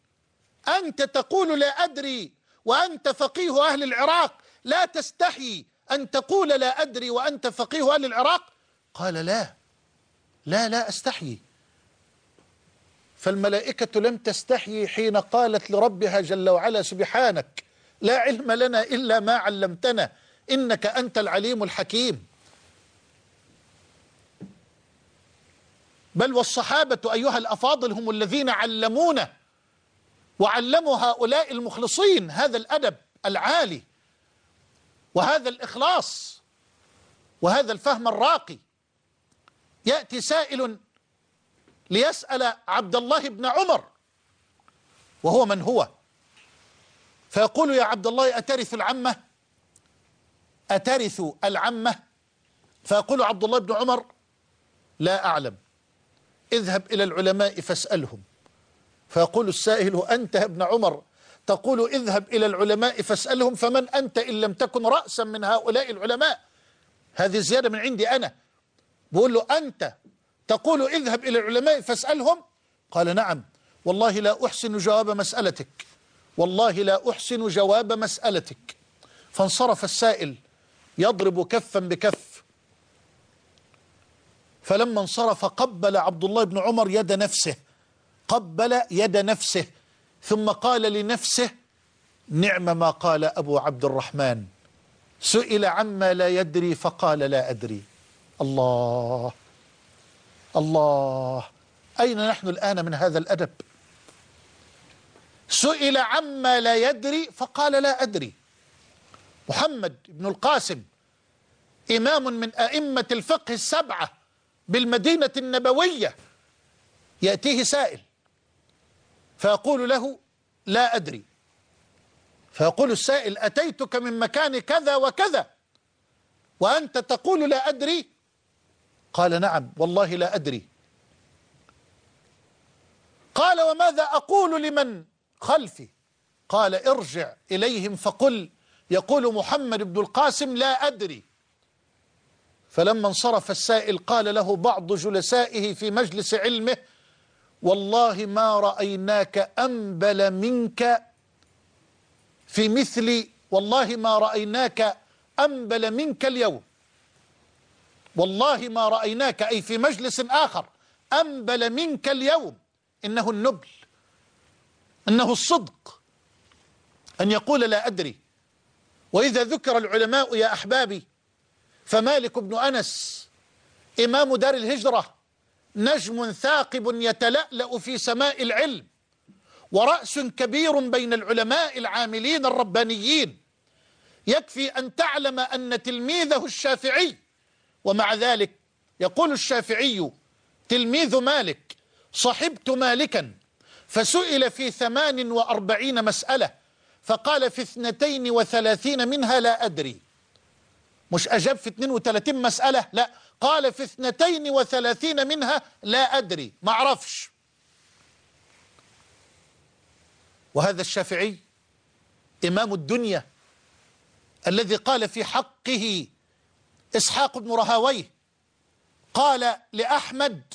أنت تقول لا أدري وأنت فقيه أهل العراق لا تستحي أن تقول لا أدري وأنت فقيه أهل العراق قال لا لا لا أستحي فالملائكة لم تستحي حين قالت لربها جل وعلا سبحانك لا علم لنا إلا ما علمتنا إنك أنت العليم الحكيم بل والصحابة أيها الأفاضل هم الذين علمونا وعلموا هؤلاء المخلصين هذا الأدب العالي وهذا الإخلاص وهذا الفهم الراقي يأتي سائل ليسأل عبد الله بن عمر وهو من هو؟ فيقول يا عبد الله أترث العمة أترث العمة فيقول عبد الله بن عمر لا أعلم اذهب إلى العلماء فاسألهم فيقول السائل أنت يا ابن عمر تقول اذهب إلى العلماء فاسألهم فمن أنت إن لم تكن رأسا من هؤلاء العلماء هذه زيادة من عندي أنا بقول له أنت تقول اذهب إلى العلماء فاسألهم قال نعم والله لا أحسن جواب مسألتك والله لا أحسن جواب مسألتك فانصرف السائل يضرب كفا بكف فلما انصرف قبل عبد الله بن عمر يد نفسه قبل يد نفسه ثم قال لنفسه نعم ما قال أبو عبد الرحمن سئل عما لا يدري فقال لا أدري الله الله أين نحن الآن من هذا الأدب؟ سئل عما لا يدري فقال لا أدري محمد بن القاسم إمام من أئمة الفقه السبعة بالمدينة النبوية يأتيه سائل فيقول له لا أدري فيقول السائل أتيتك من مكان كذا وكذا وأنت تقول لا أدري قال نعم والله لا أدري قال وماذا أقول لمن خلفي قال ارجع إليهم فقل يقول محمد بن القاسم لا أدري فلما انصرف السائل قال له بعض جلسائه في مجلس علمه والله ما رأيناك أنبل منك في مثل والله ما رأيناك أنبل منك اليوم والله ما رأيناك أي في مجلس آخر أنبل منك اليوم إنه النبل أنه الصدق أن يقول لا أدري وإذا ذكر العلماء يا أحبابي فمالك بن أنس إمام دار الهجرة نجم ثاقب يتلألأ في سماء العلم ورأس كبير بين العلماء العاملين الربانيين يكفي أن تعلم أن تلميذه الشافعي ومع ذلك يقول الشافعي تلميذ مالك صحبت مالكا فسئل في ثمان وأربعين مسألة فقال في اثنتين وثلاثين منها لا أدري مش أجاب في 32 مسألة لا قال في اثنتين وثلاثين منها لا أدري ما أعرفش وهذا الشافعي إمام الدنيا الذي قال في حقه إسحاق بن رهاويه قال لأحمد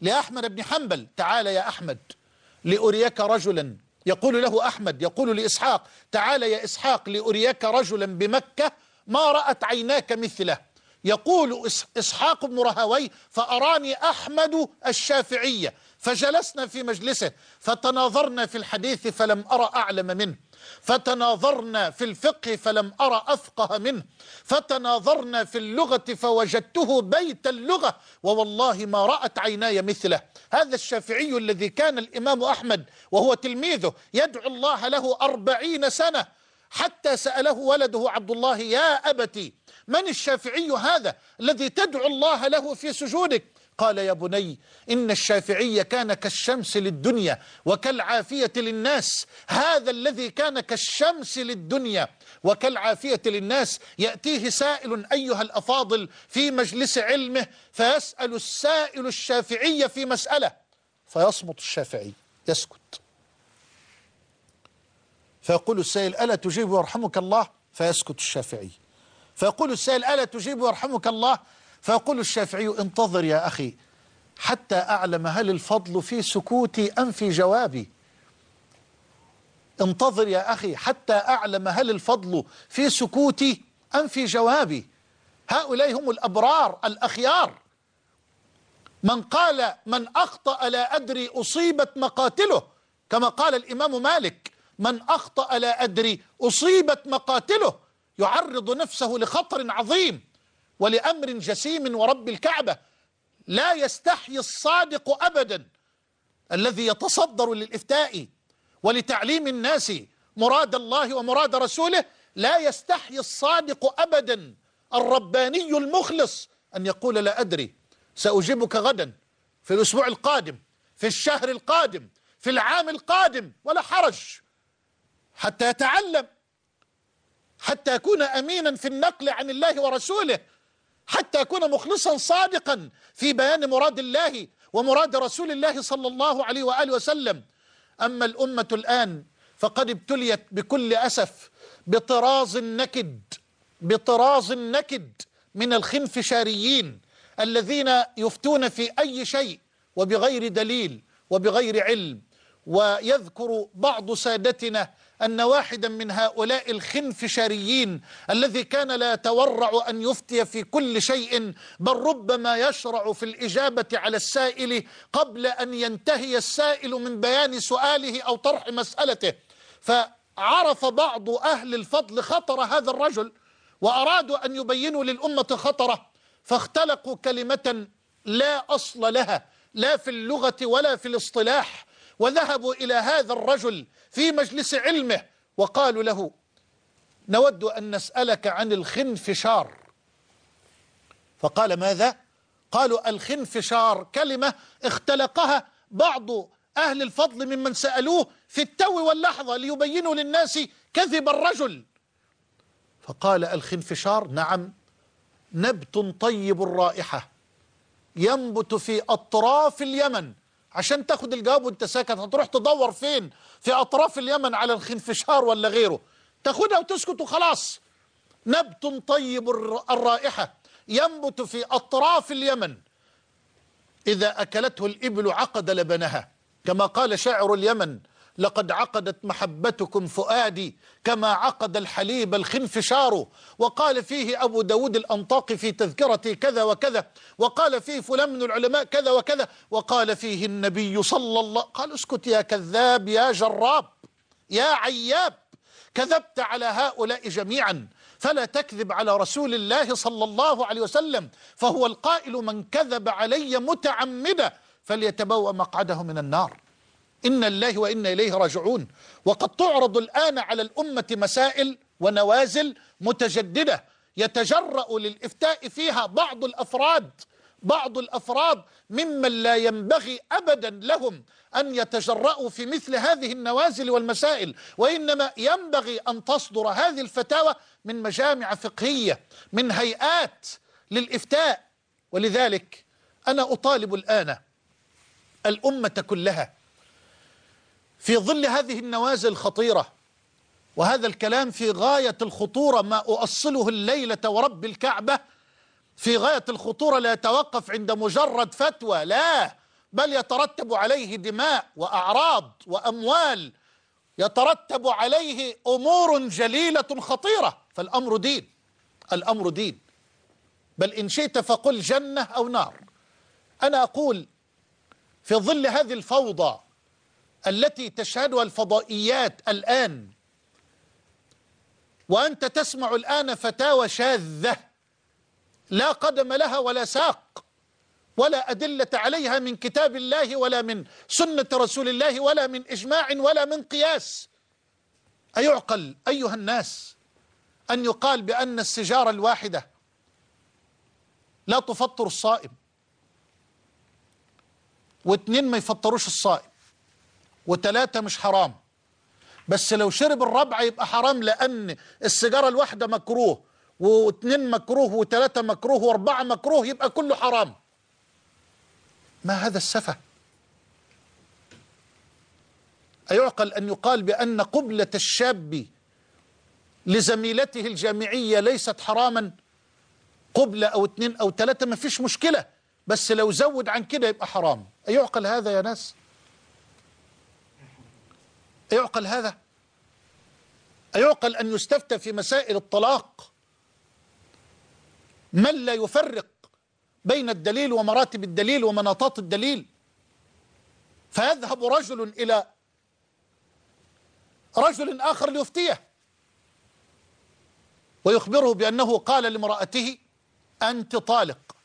لأحمد بن حنبل تعال يا أحمد لأريك رجلا يقول له أحمد يقول لإسحاق تعال يا إسحاق لأريك رجلا بمكة ما رأت عيناك مثله يقول إسحاق بن رهوي فأراني أحمد الشافعية فجلسنا في مجلسه فتناظرنا في الحديث فلم أرى أعلم منه فتناظرنا في الفقه فلم أرى أفقه منه فتناظرنا في اللغة فوجدته بيت اللغة ووالله ما رأت عيناي مثله هذا الشافعي الذي كان الإمام أحمد وهو تلميذه يدعو الله له أربعين سنة حتى سأله ولده عبد الله يا أبتي من الشافعي هذا الذي تدعو الله له في سجودك قال يا بني إن الشافعي كان كالشمس للدنيا وكالعافية للناس هذا الذي كان كالشمس للدنيا وكالعافية للناس يأتيه سائل أيها الأفاضل في مجلس علمه فيسأل السائل الشافعي في مسألة فيصمت الشافعي يسكت فيقول السائل ألا تجيب ويرحمك الله فيسكت الشافعي فيقول السائل ألا تجيب ويرحمك الله فيقول الشافعي انتظر يا أخي حتى أعلم هل الفضل في سكوتي أم في جوابي انتظر يا أخي حتى أعلم هل الفضل في سكوتي أم في جوابي هؤلاء هم الأبرار الأخيار من قال من أخطأ لا أدري أصيبت مقاتله كما قال الإمام مالك من أخطأ لا أدري أصيبت مقاتله يعرض نفسه لخطر عظيم ولأمر جسيم ورب الكعبة لا يستحي الصادق أبدا الذي يتصدر للإفتاء ولتعليم الناس مراد الله ومراد رسوله لا يستحي الصادق أبدا الرباني المخلص أن يقول لا أدري سأجيبك غدا في الأسبوع القادم في الشهر القادم في العام القادم ولا حرج حتى يتعلم حتى يكون أمينا في النقل عن الله ورسوله حتى أكون مخلصا صادقا في بيان مراد الله ومراد رسول الله صلى الله عليه وآله وسلم أما الأمة الآن فقد ابتليت بكل أسف بطراز النكد بطراز النكد من الخنفشاريين الذين يفتون في أي شيء وبغير دليل وبغير علم ويذكر بعض سادتنا أن واحدا من هؤلاء الخنفشاريين الذي كان لا يتورع أن يفتي في كل شيء بل ربما يشرع في الإجابة على السائل قبل أن ينتهي السائل من بيان سؤاله أو طرح مسألته فعرف بعض أهل الفضل خطر هذا الرجل وأرادوا أن يبينوا للأمة خطره فاختلقوا كلمة لا أصل لها لا في اللغة ولا في الاصطلاح وذهبوا إلى هذا الرجل في مجلس علمه وقالوا له نود أن نسألك عن الخنفشار فقال ماذا؟ قالوا الخنفشار كلمة اختلقها بعض أهل الفضل ممن سألوه في التو واللحظة ليبينوا للناس كذب الرجل فقال الخنفشار نعم نبت طيب الرائحة ينبت في أطراف اليمن عشان تاخد الجواب وانت ساكت هتروح تدور فين في اطراف اليمن على الخنفشار ولا غيره تاخدها وتسكت وخلاص نبت طيب الرائحة ينبت في أطراف اليمن إذا أكلته الإبل عقد لبنها كما قال شاعر اليمن لقد عقدت محبتكم فؤادي كما عقد الحليب الخنفشار وقال فيه أبو داود الأنطاقي في تذكرتي كذا وكذا وقال فيه فلان من العلماء كذا وكذا وقال فيه النبي صلى الله قال اسكت يا كذاب يا جراب يا عياب كذبت على هؤلاء جميعا فلا تكذب على رسول الله صلى الله عليه وسلم فهو القائل من كذب علي متعمدا فليتبوأ مقعده من النار إن الله وإنا إليه راجعون وقد تعرض الآن على الأمة مسائل ونوازل متجددة يتجرأ للإفتاء فيها بعض الأفراد بعض الأفراد ممن لا ينبغي أبدا لهم أن يتجرأوا في مثل هذه النوازل والمسائل وإنما ينبغي أن تصدر هذه الفتاوى من مجامع فقهية من هيئات للإفتاء ولذلك أنا أطالب الآن الأمة كلها في ظل هذه النوازل الخطيرة وهذا الكلام في غاية الخطورة ما أؤصله الليلة ورب الكعبة في غاية الخطورة لا يتوقف عند مجرد فتوى لا بل يترتب عليه دماء وأعراض وأموال يترتب عليه أمور جليلة خطيرة فالأمر دين الأمر دين بل إن شئت فقل جنة أو نار أنا أقول في ظل هذه الفوضى التي تشهدها الفضائيات الآن وأنت تسمع الآن فتاوى شاذة لا قدم لها ولا ساق ولا أدلة عليها من كتاب الله ولا من سنة رسول الله ولا من إجماع ولا من قياس أيعقل أيها الناس أن يقال بأن السجارة الواحدة لا تفطر الصائم واثنين ما يفطروش الصائم وثلاثة مش حرام بس لو شرب الربع يبقى حرام لأن السيجارة الواحدة مكروه واثنين مكروه وثلاثة مكروه واربعة مكروه يبقى كله حرام ما هذا السفه أيعقل أن يقال بأن قبلة الشاب لزميلته الجامعية ليست حراما قبلة أو اتنين أو ثلاثة ما فيش مشكلة بس لو زود عن كده يبقى حرام أيعقل هذا يا ناس؟ أيعقل هذا أيعقل أن يستفتى في مسائل الطلاق من لا يفرق بين الدليل ومراتب الدليل ومناطات الدليل فيذهب رجل إلى رجل آخر ليفتيه ويخبره بأنه قال لامرأته أنت طالق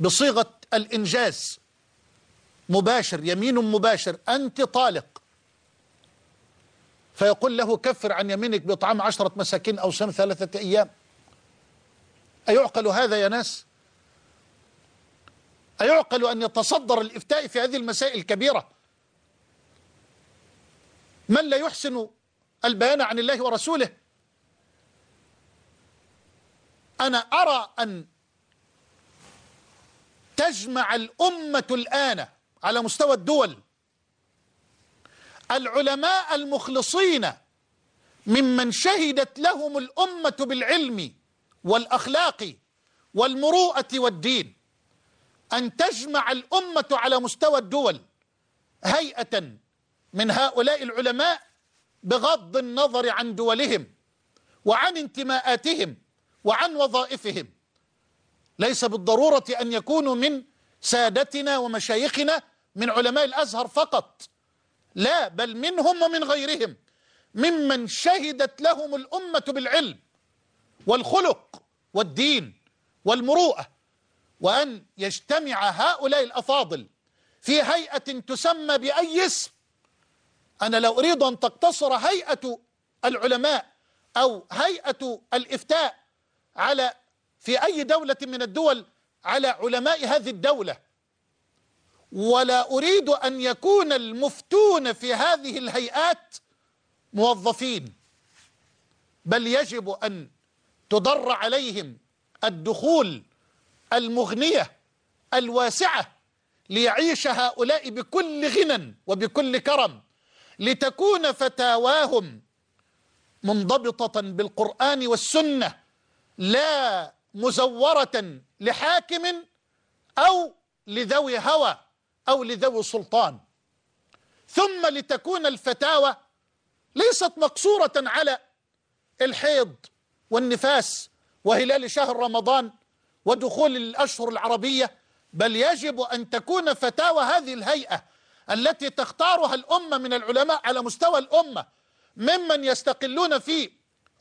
بصيغة الإنجاز مباشر يمين مباشر أنت طالق فيقول له كفر عن يمينك بإطعام عشرة مساكين أو سم ثلاثة أيام أيعقل هذا يا ناس أيعقل أن يتصدر الإفتاء في هذه المسائل الكبيرة من لا يحسن البيان عن الله ورسوله أنا أرى أن تجمع الأمة الآن على مستوى الدول العلماء المخلصين ممن شهدت لهم الأمة بالعلم والأخلاق والمروءة والدين أن تجمع الأمة على مستوى الدول هيئة من هؤلاء العلماء بغض النظر عن دولهم وعن انتماءاتهم وعن وظائفهم ليس بالضرورة أن يكونوا من سادتنا ومشايخنا من علماء الأزهر فقط لا بل منهم ومن غيرهم ممن شهدت لهم الأمة بالعلم والخلق والدين والمروءة وأن يجتمع هؤلاء الأفاضل في هيئة تسمى بأي اسم أنا لو أريد أن تقتصر هيئة العلماء أو هيئة الإفتاء على في أي دولة من الدول على علماء هذه الدولة ولا أريد أن يكون المفتون في هذه الهيئات موظفين بل يجب أن تضر عليهم الدخول المغنية الواسعة ليعيش هؤلاء بكل غنى وبكل كرم لتكون فتاواهم منضبطة بالقرآن والسنة لا مزورة لحاكم أو لذوي هوى أو لذوي سلطان ثم لتكون الفتاوى ليست مقصورة على الحيض والنفاس وهلال شهر رمضان ودخول الأشهر العربية بل يجب أن تكون فتاوى هذه الهيئة التي تختارها الأمة من العلماء على مستوى الأمة ممن يستقلون في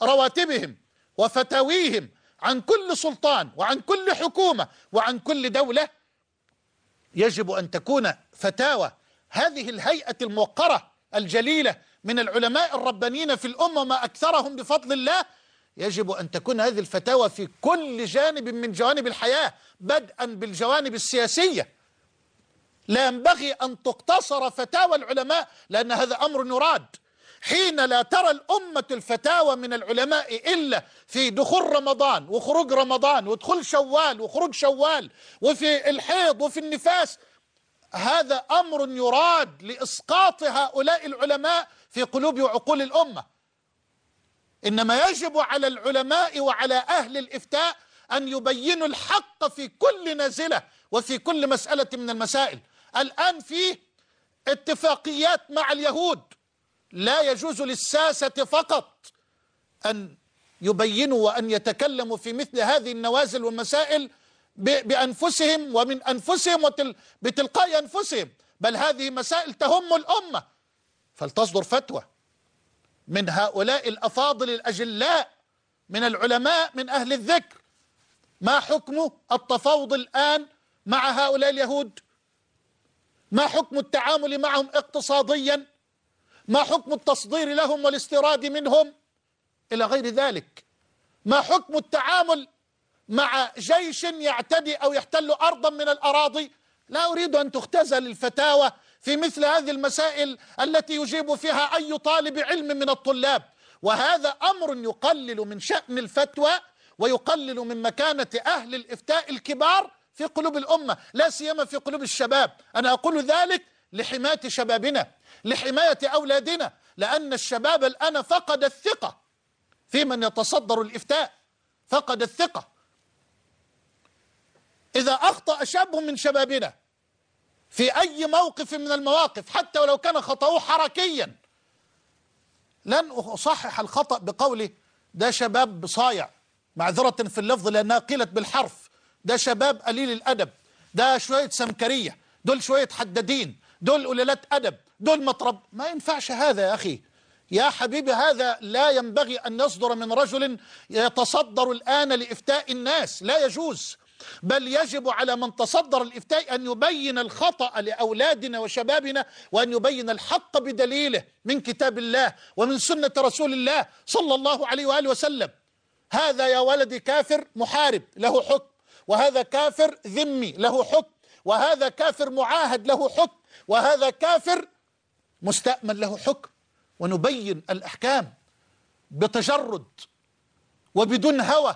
رواتبهم وفتاويهم عن كل سلطان وعن كل حكومة وعن كل دولة يجب أن تكون فتاوى هذه الهيئة الموقرة الجليلة من العلماء الربانيين في الأمة ما أكثرهم بفضل الله يجب أن تكون هذه الفتاوى في كل جانب من جوانب الحياة بدءا بالجوانب السياسية لا ينبغي أن تقتصر فتاوى العلماء لأن هذا أمر يراد حين لا ترى الأمة الفتاوى من العلماء إلا في دخول رمضان وخروج رمضان ودخول شوال وخروج شوال وفي الحيض وفي النفاس هذا أمر يراد لإسقاط هؤلاء العلماء في قلوب وعقول الأمة إنما يجب على العلماء وعلى أهل الإفتاء أن يبينوا الحق في كل نازلة وفي كل مسألة من المسائل الآن في اتفاقيات مع اليهود لا يجوز للساسة فقط أن يبينوا وأن يتكلموا في مثل هذه النوازل والمسائل بأنفسهم ومن أنفسهم بتلقاء أنفسهم بل هذه مسائل تهم الأمة فلتصدر فتوى من هؤلاء الأفاضل الأجلاء من العلماء من أهل الذكر ما حكم التفاوض الآن مع هؤلاء اليهود ما حكم التعامل معهم اقتصاديا ما حكم التصدير لهم والاستيراد منهم إلى غير ذلك ما حكم التعامل مع جيش يعتدي أو يحتل أرضا من الأراضي لا أريد أن تختزل الفتاوى في مثل هذه المسائل التي يجيب فيها أي طالب علم من الطلاب وهذا أمر يقلل من شأن الفتوى ويقلل من مكانة أهل الإفتاء الكبار في قلوب الأمة لا سيما في قلوب الشباب أنا أقول ذلك لحماية شبابنا لحماية أولادنا لأن الشباب الآن فقد الثقة في من يتصدر الإفتاء فقد الثقة إذا أخطأ شاب من شبابنا في أي موقف من المواقف حتى ولو كان خطأه حركيا لن أصحح الخطأ بقوله ده شباب صايع معذرة في اللفظ لأنها قيلت بالحرف ده شباب قليل الأدب ده شوية سمكرية دول شوية حدادين دول قليلات أدب دول مطرب ما ينفعش هذا يا أخي يا حبيبي هذا لا ينبغي أن يصدر من رجل يتصدر الآن لإفتاء الناس لا يجوز بل يجب على من تصدر الإفتاء أن يبين الخطأ لأولادنا وشبابنا وأن يبين الحق بدليله من كتاب الله ومن سنة رسول الله صلى الله عليه وآله وسلم هذا يا ولدي كافر محارب له حكم وهذا كافر ذمي له حكم وهذا كافر معاهد له حكم وهذا كافر مستأمن له حكم ونبين الأحكام بتجرد وبدون هوى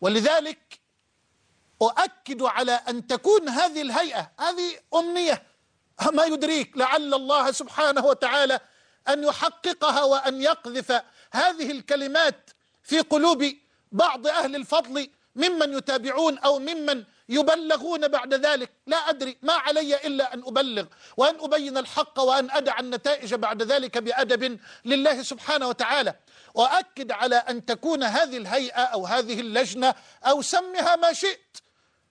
ولذلك أؤكد على أن تكون هذه الهيئة هذه أمنية ما يدريك لعل الله سبحانه وتعالى أن يحققها وأن يقذف هذه الكلمات في قلوب بعض أهل الفضل ممن يتابعون أو ممن يبلغون بعد ذلك لا أدري ما علي إلا أن أبلغ وأن أبين الحق وأن أدع النتائج بعد ذلك بأدب لله سبحانه وتعالى وأكد على أن تكون هذه الهيئة أو هذه اللجنة أو سمها ما شئت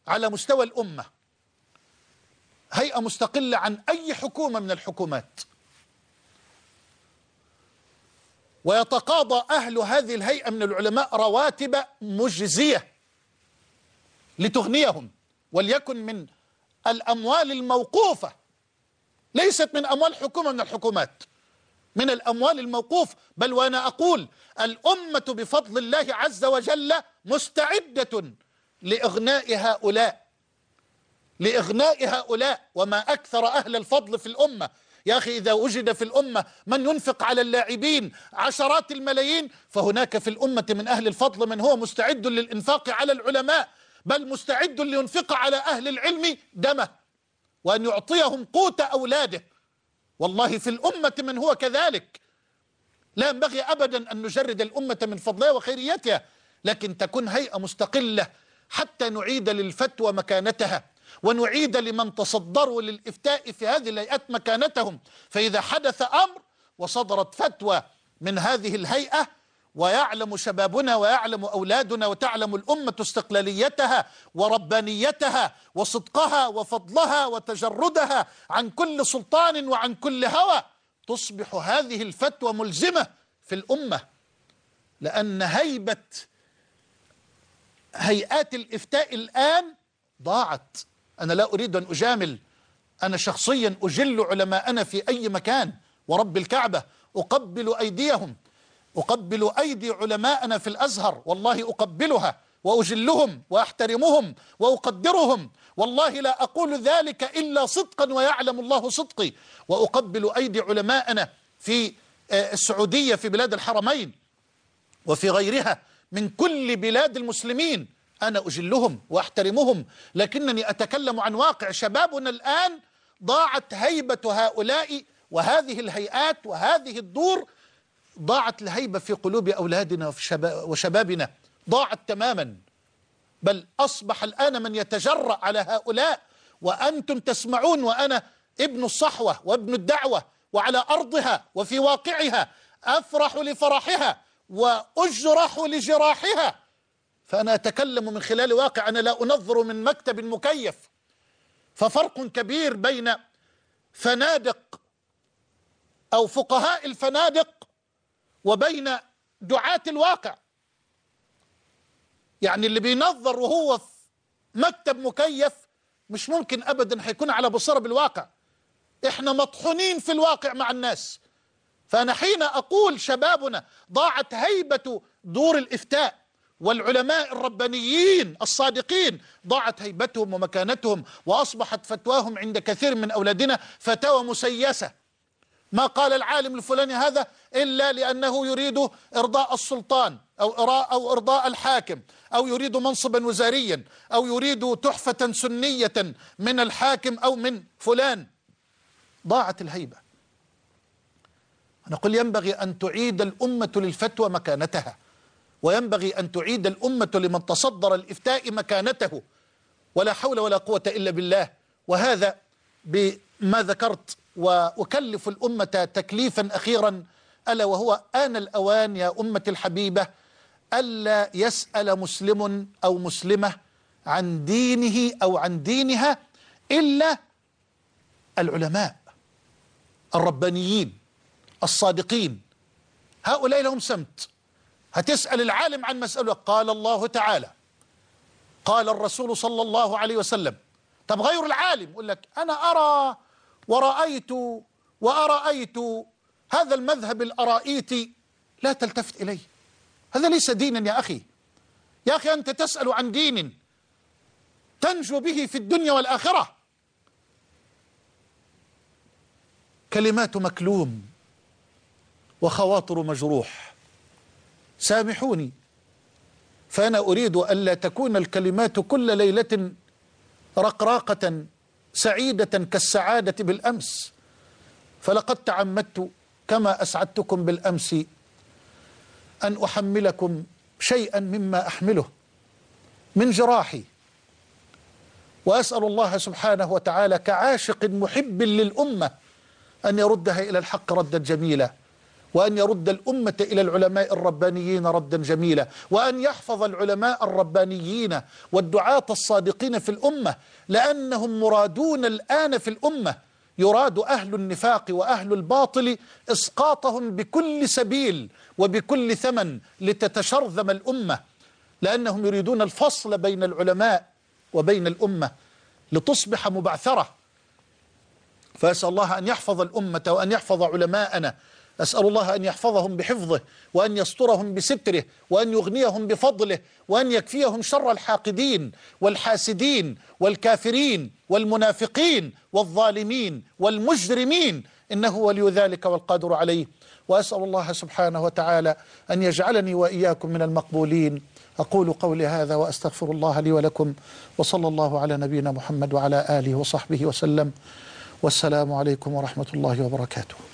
على مستوى الأمة هيئة مستقلة عن أي حكومة من الحكومات ويتقاضى أهل هذه الهيئة من العلماء رواتب مجزية لتغنيهم وليكن من الأموال الموقوفة ليست من أموال حكومة من الحكومات من الأموال الموقوف بل وأنا أقول الأمة بفضل الله عز وجل مستعدة لإغناء هؤلاء لإغناء هؤلاء وما أكثر أهل الفضل في الأمة يا أخي إذا وجد في الأمة من ينفق على اللاعبين عشرات الملايين فهناك في الأمة من أهل الفضل من هو مستعد للإنفاق على العلماء بل مستعد لينفق على أهل العلم دمه وأن يعطيهم قوت أولاده والله في الأمة من هو كذلك لا ينبغي أبدا أن نجرد الأمة من فضلها وخيريتها لكن تكون هيئة مستقلة حتى نعيد للفتوى مكانتها ونعيد لمن تصدروا للإفتاء في هذه الهيئات مكانتهم فإذا حدث أمر وصدرت فتوى من هذه الهيئة ويعلم شبابنا ويعلم أولادنا وتعلم الأمة استقلاليتها وربانيتها وصدقها وفضلها وتجردها عن كل سلطان وعن كل هوى تصبح هذه الفتوى ملزمة في الأمة لأن هيبة هيئات الإفتاء الآن ضاعت أنا لا أريد أن أجامل أنا شخصيا أجل علماءنا في أي مكان ورب الكعبة أقبل أيديهم أقبل أيدي علماءنا في الأزهر والله أقبلها وأجلهم وأحترمهم وأقدرهم والله لا أقول ذلك إلا صدقا ويعلم الله صدقي وأقبل أيدي علماءنا في آه، السعودية في بلاد الحرمين وفي غيرها من كل بلاد المسلمين أنا أجلهم وأحترمهم لكنني أتكلم عن واقع شبابنا الآن ضاعت هيبة هؤلاء وهذه الهيئات وهذه الدور ضاعت الهيبة في قلوب أولادنا وشبابنا ضاعت تماما بل أصبح الآن من يتجرأ على هؤلاء وأنتم تسمعون وأنا ابن الصحوة وابن الدعوة وعلى أرضها وفي واقعها أفرح لفرحها وأجرح لجراحها فأنا أتكلم من خلال واقع أنا لا أنظر من مكتب مكيف ففرق كبير بين فنادق أو فقهاء الفنادق وبين دعاة الواقع يعني اللي بينظر وهو في مكتب مكيف مش ممكن ابدا هيكون على بصيره بالواقع احنا مطحونين في الواقع مع الناس فانا حين اقول شبابنا ضاعت هيبه دور الافتاء والعلماء الربانيين الصادقين ضاعت هيبتهم ومكانتهم واصبحت فتواهم عند كثير من اولادنا فتاوى مسيسه ما قال العالم الفلاني هذا إلا لأنه يريد إرضاء السلطان أو أو إرضاء الحاكم أو يريد منصبا وزاريا أو يريد تحفة سنية من الحاكم أو من فلان ضاعت الهيبة نقول ينبغي أن تعيد الأمة للفتوى مكانتها وينبغي أن تعيد الأمة لمن تصدر الإفتاء مكانته ولا حول ولا قوة إلا بالله وهذا بما ذكرت وأكلف الأمة تكليفا أخيرا ألا وهو آن الأوان يا أمة الحبيبة ألا يسأل مسلم أو مسلمة عن دينه أو عن دينها إلا العلماء الربانيين الصادقين هؤلاء لهم سمت هتسأل العالم عن مسألة قال الله تعالى قال الرسول صلى الله عليه وسلم طب غير العالم يقول لك أنا أرى ورأيت وأرأيت هذا المذهب الأرائيتي لا تلتفت إليه هذا ليس دينا يا أخي يا أخي أنت تسأل عن دين تنجو به في الدنيا والآخرة كلمات مكلوم وخواطر مجروح سامحوني فأنا أريد ألا تكون الكلمات كل ليلة رقراقة سعيدة كالسعادة بالأمس فلقد تعمدت كما أسعدتكم بالأمس أن أحملكم شيئا مما أحمله من جراحي وأسأل الله سبحانه وتعالى كعاشق محب للأمة أن يردها إلى الحق ردا جميلا وأن يرد الأمة إلى العلماء الربانيين ردا جميلا وأن يحفظ العلماء الربانيين والدعاة الصادقين في الأمة لأنهم مرادون الآن في الأمة يراد أهل النفاق وأهل الباطل إسقاطهم بكل سبيل وبكل ثمن لتتشرذم الأمة لأنهم يريدون الفصل بين العلماء وبين الأمة لتصبح مبعثرة فأسأل الله أن يحفظ الأمة وأن يحفظ علماءنا أسأل الله أن يحفظهم بحفظه وأن يسترهم بستره وأن يغنيهم بفضله وأن يكفيهم شر الحاقدين والحاسدين والكافرين والمنافقين والظالمين والمجرمين إنه ولي ذلك والقادر عليه وأسأل الله سبحانه وتعالى أن يجعلني وإياكم من المقبولين أقول قولي هذا وأستغفر الله لي ولكم وصلى الله على نبينا محمد وعلى آله وصحبه وسلم والسلام عليكم ورحمة الله وبركاته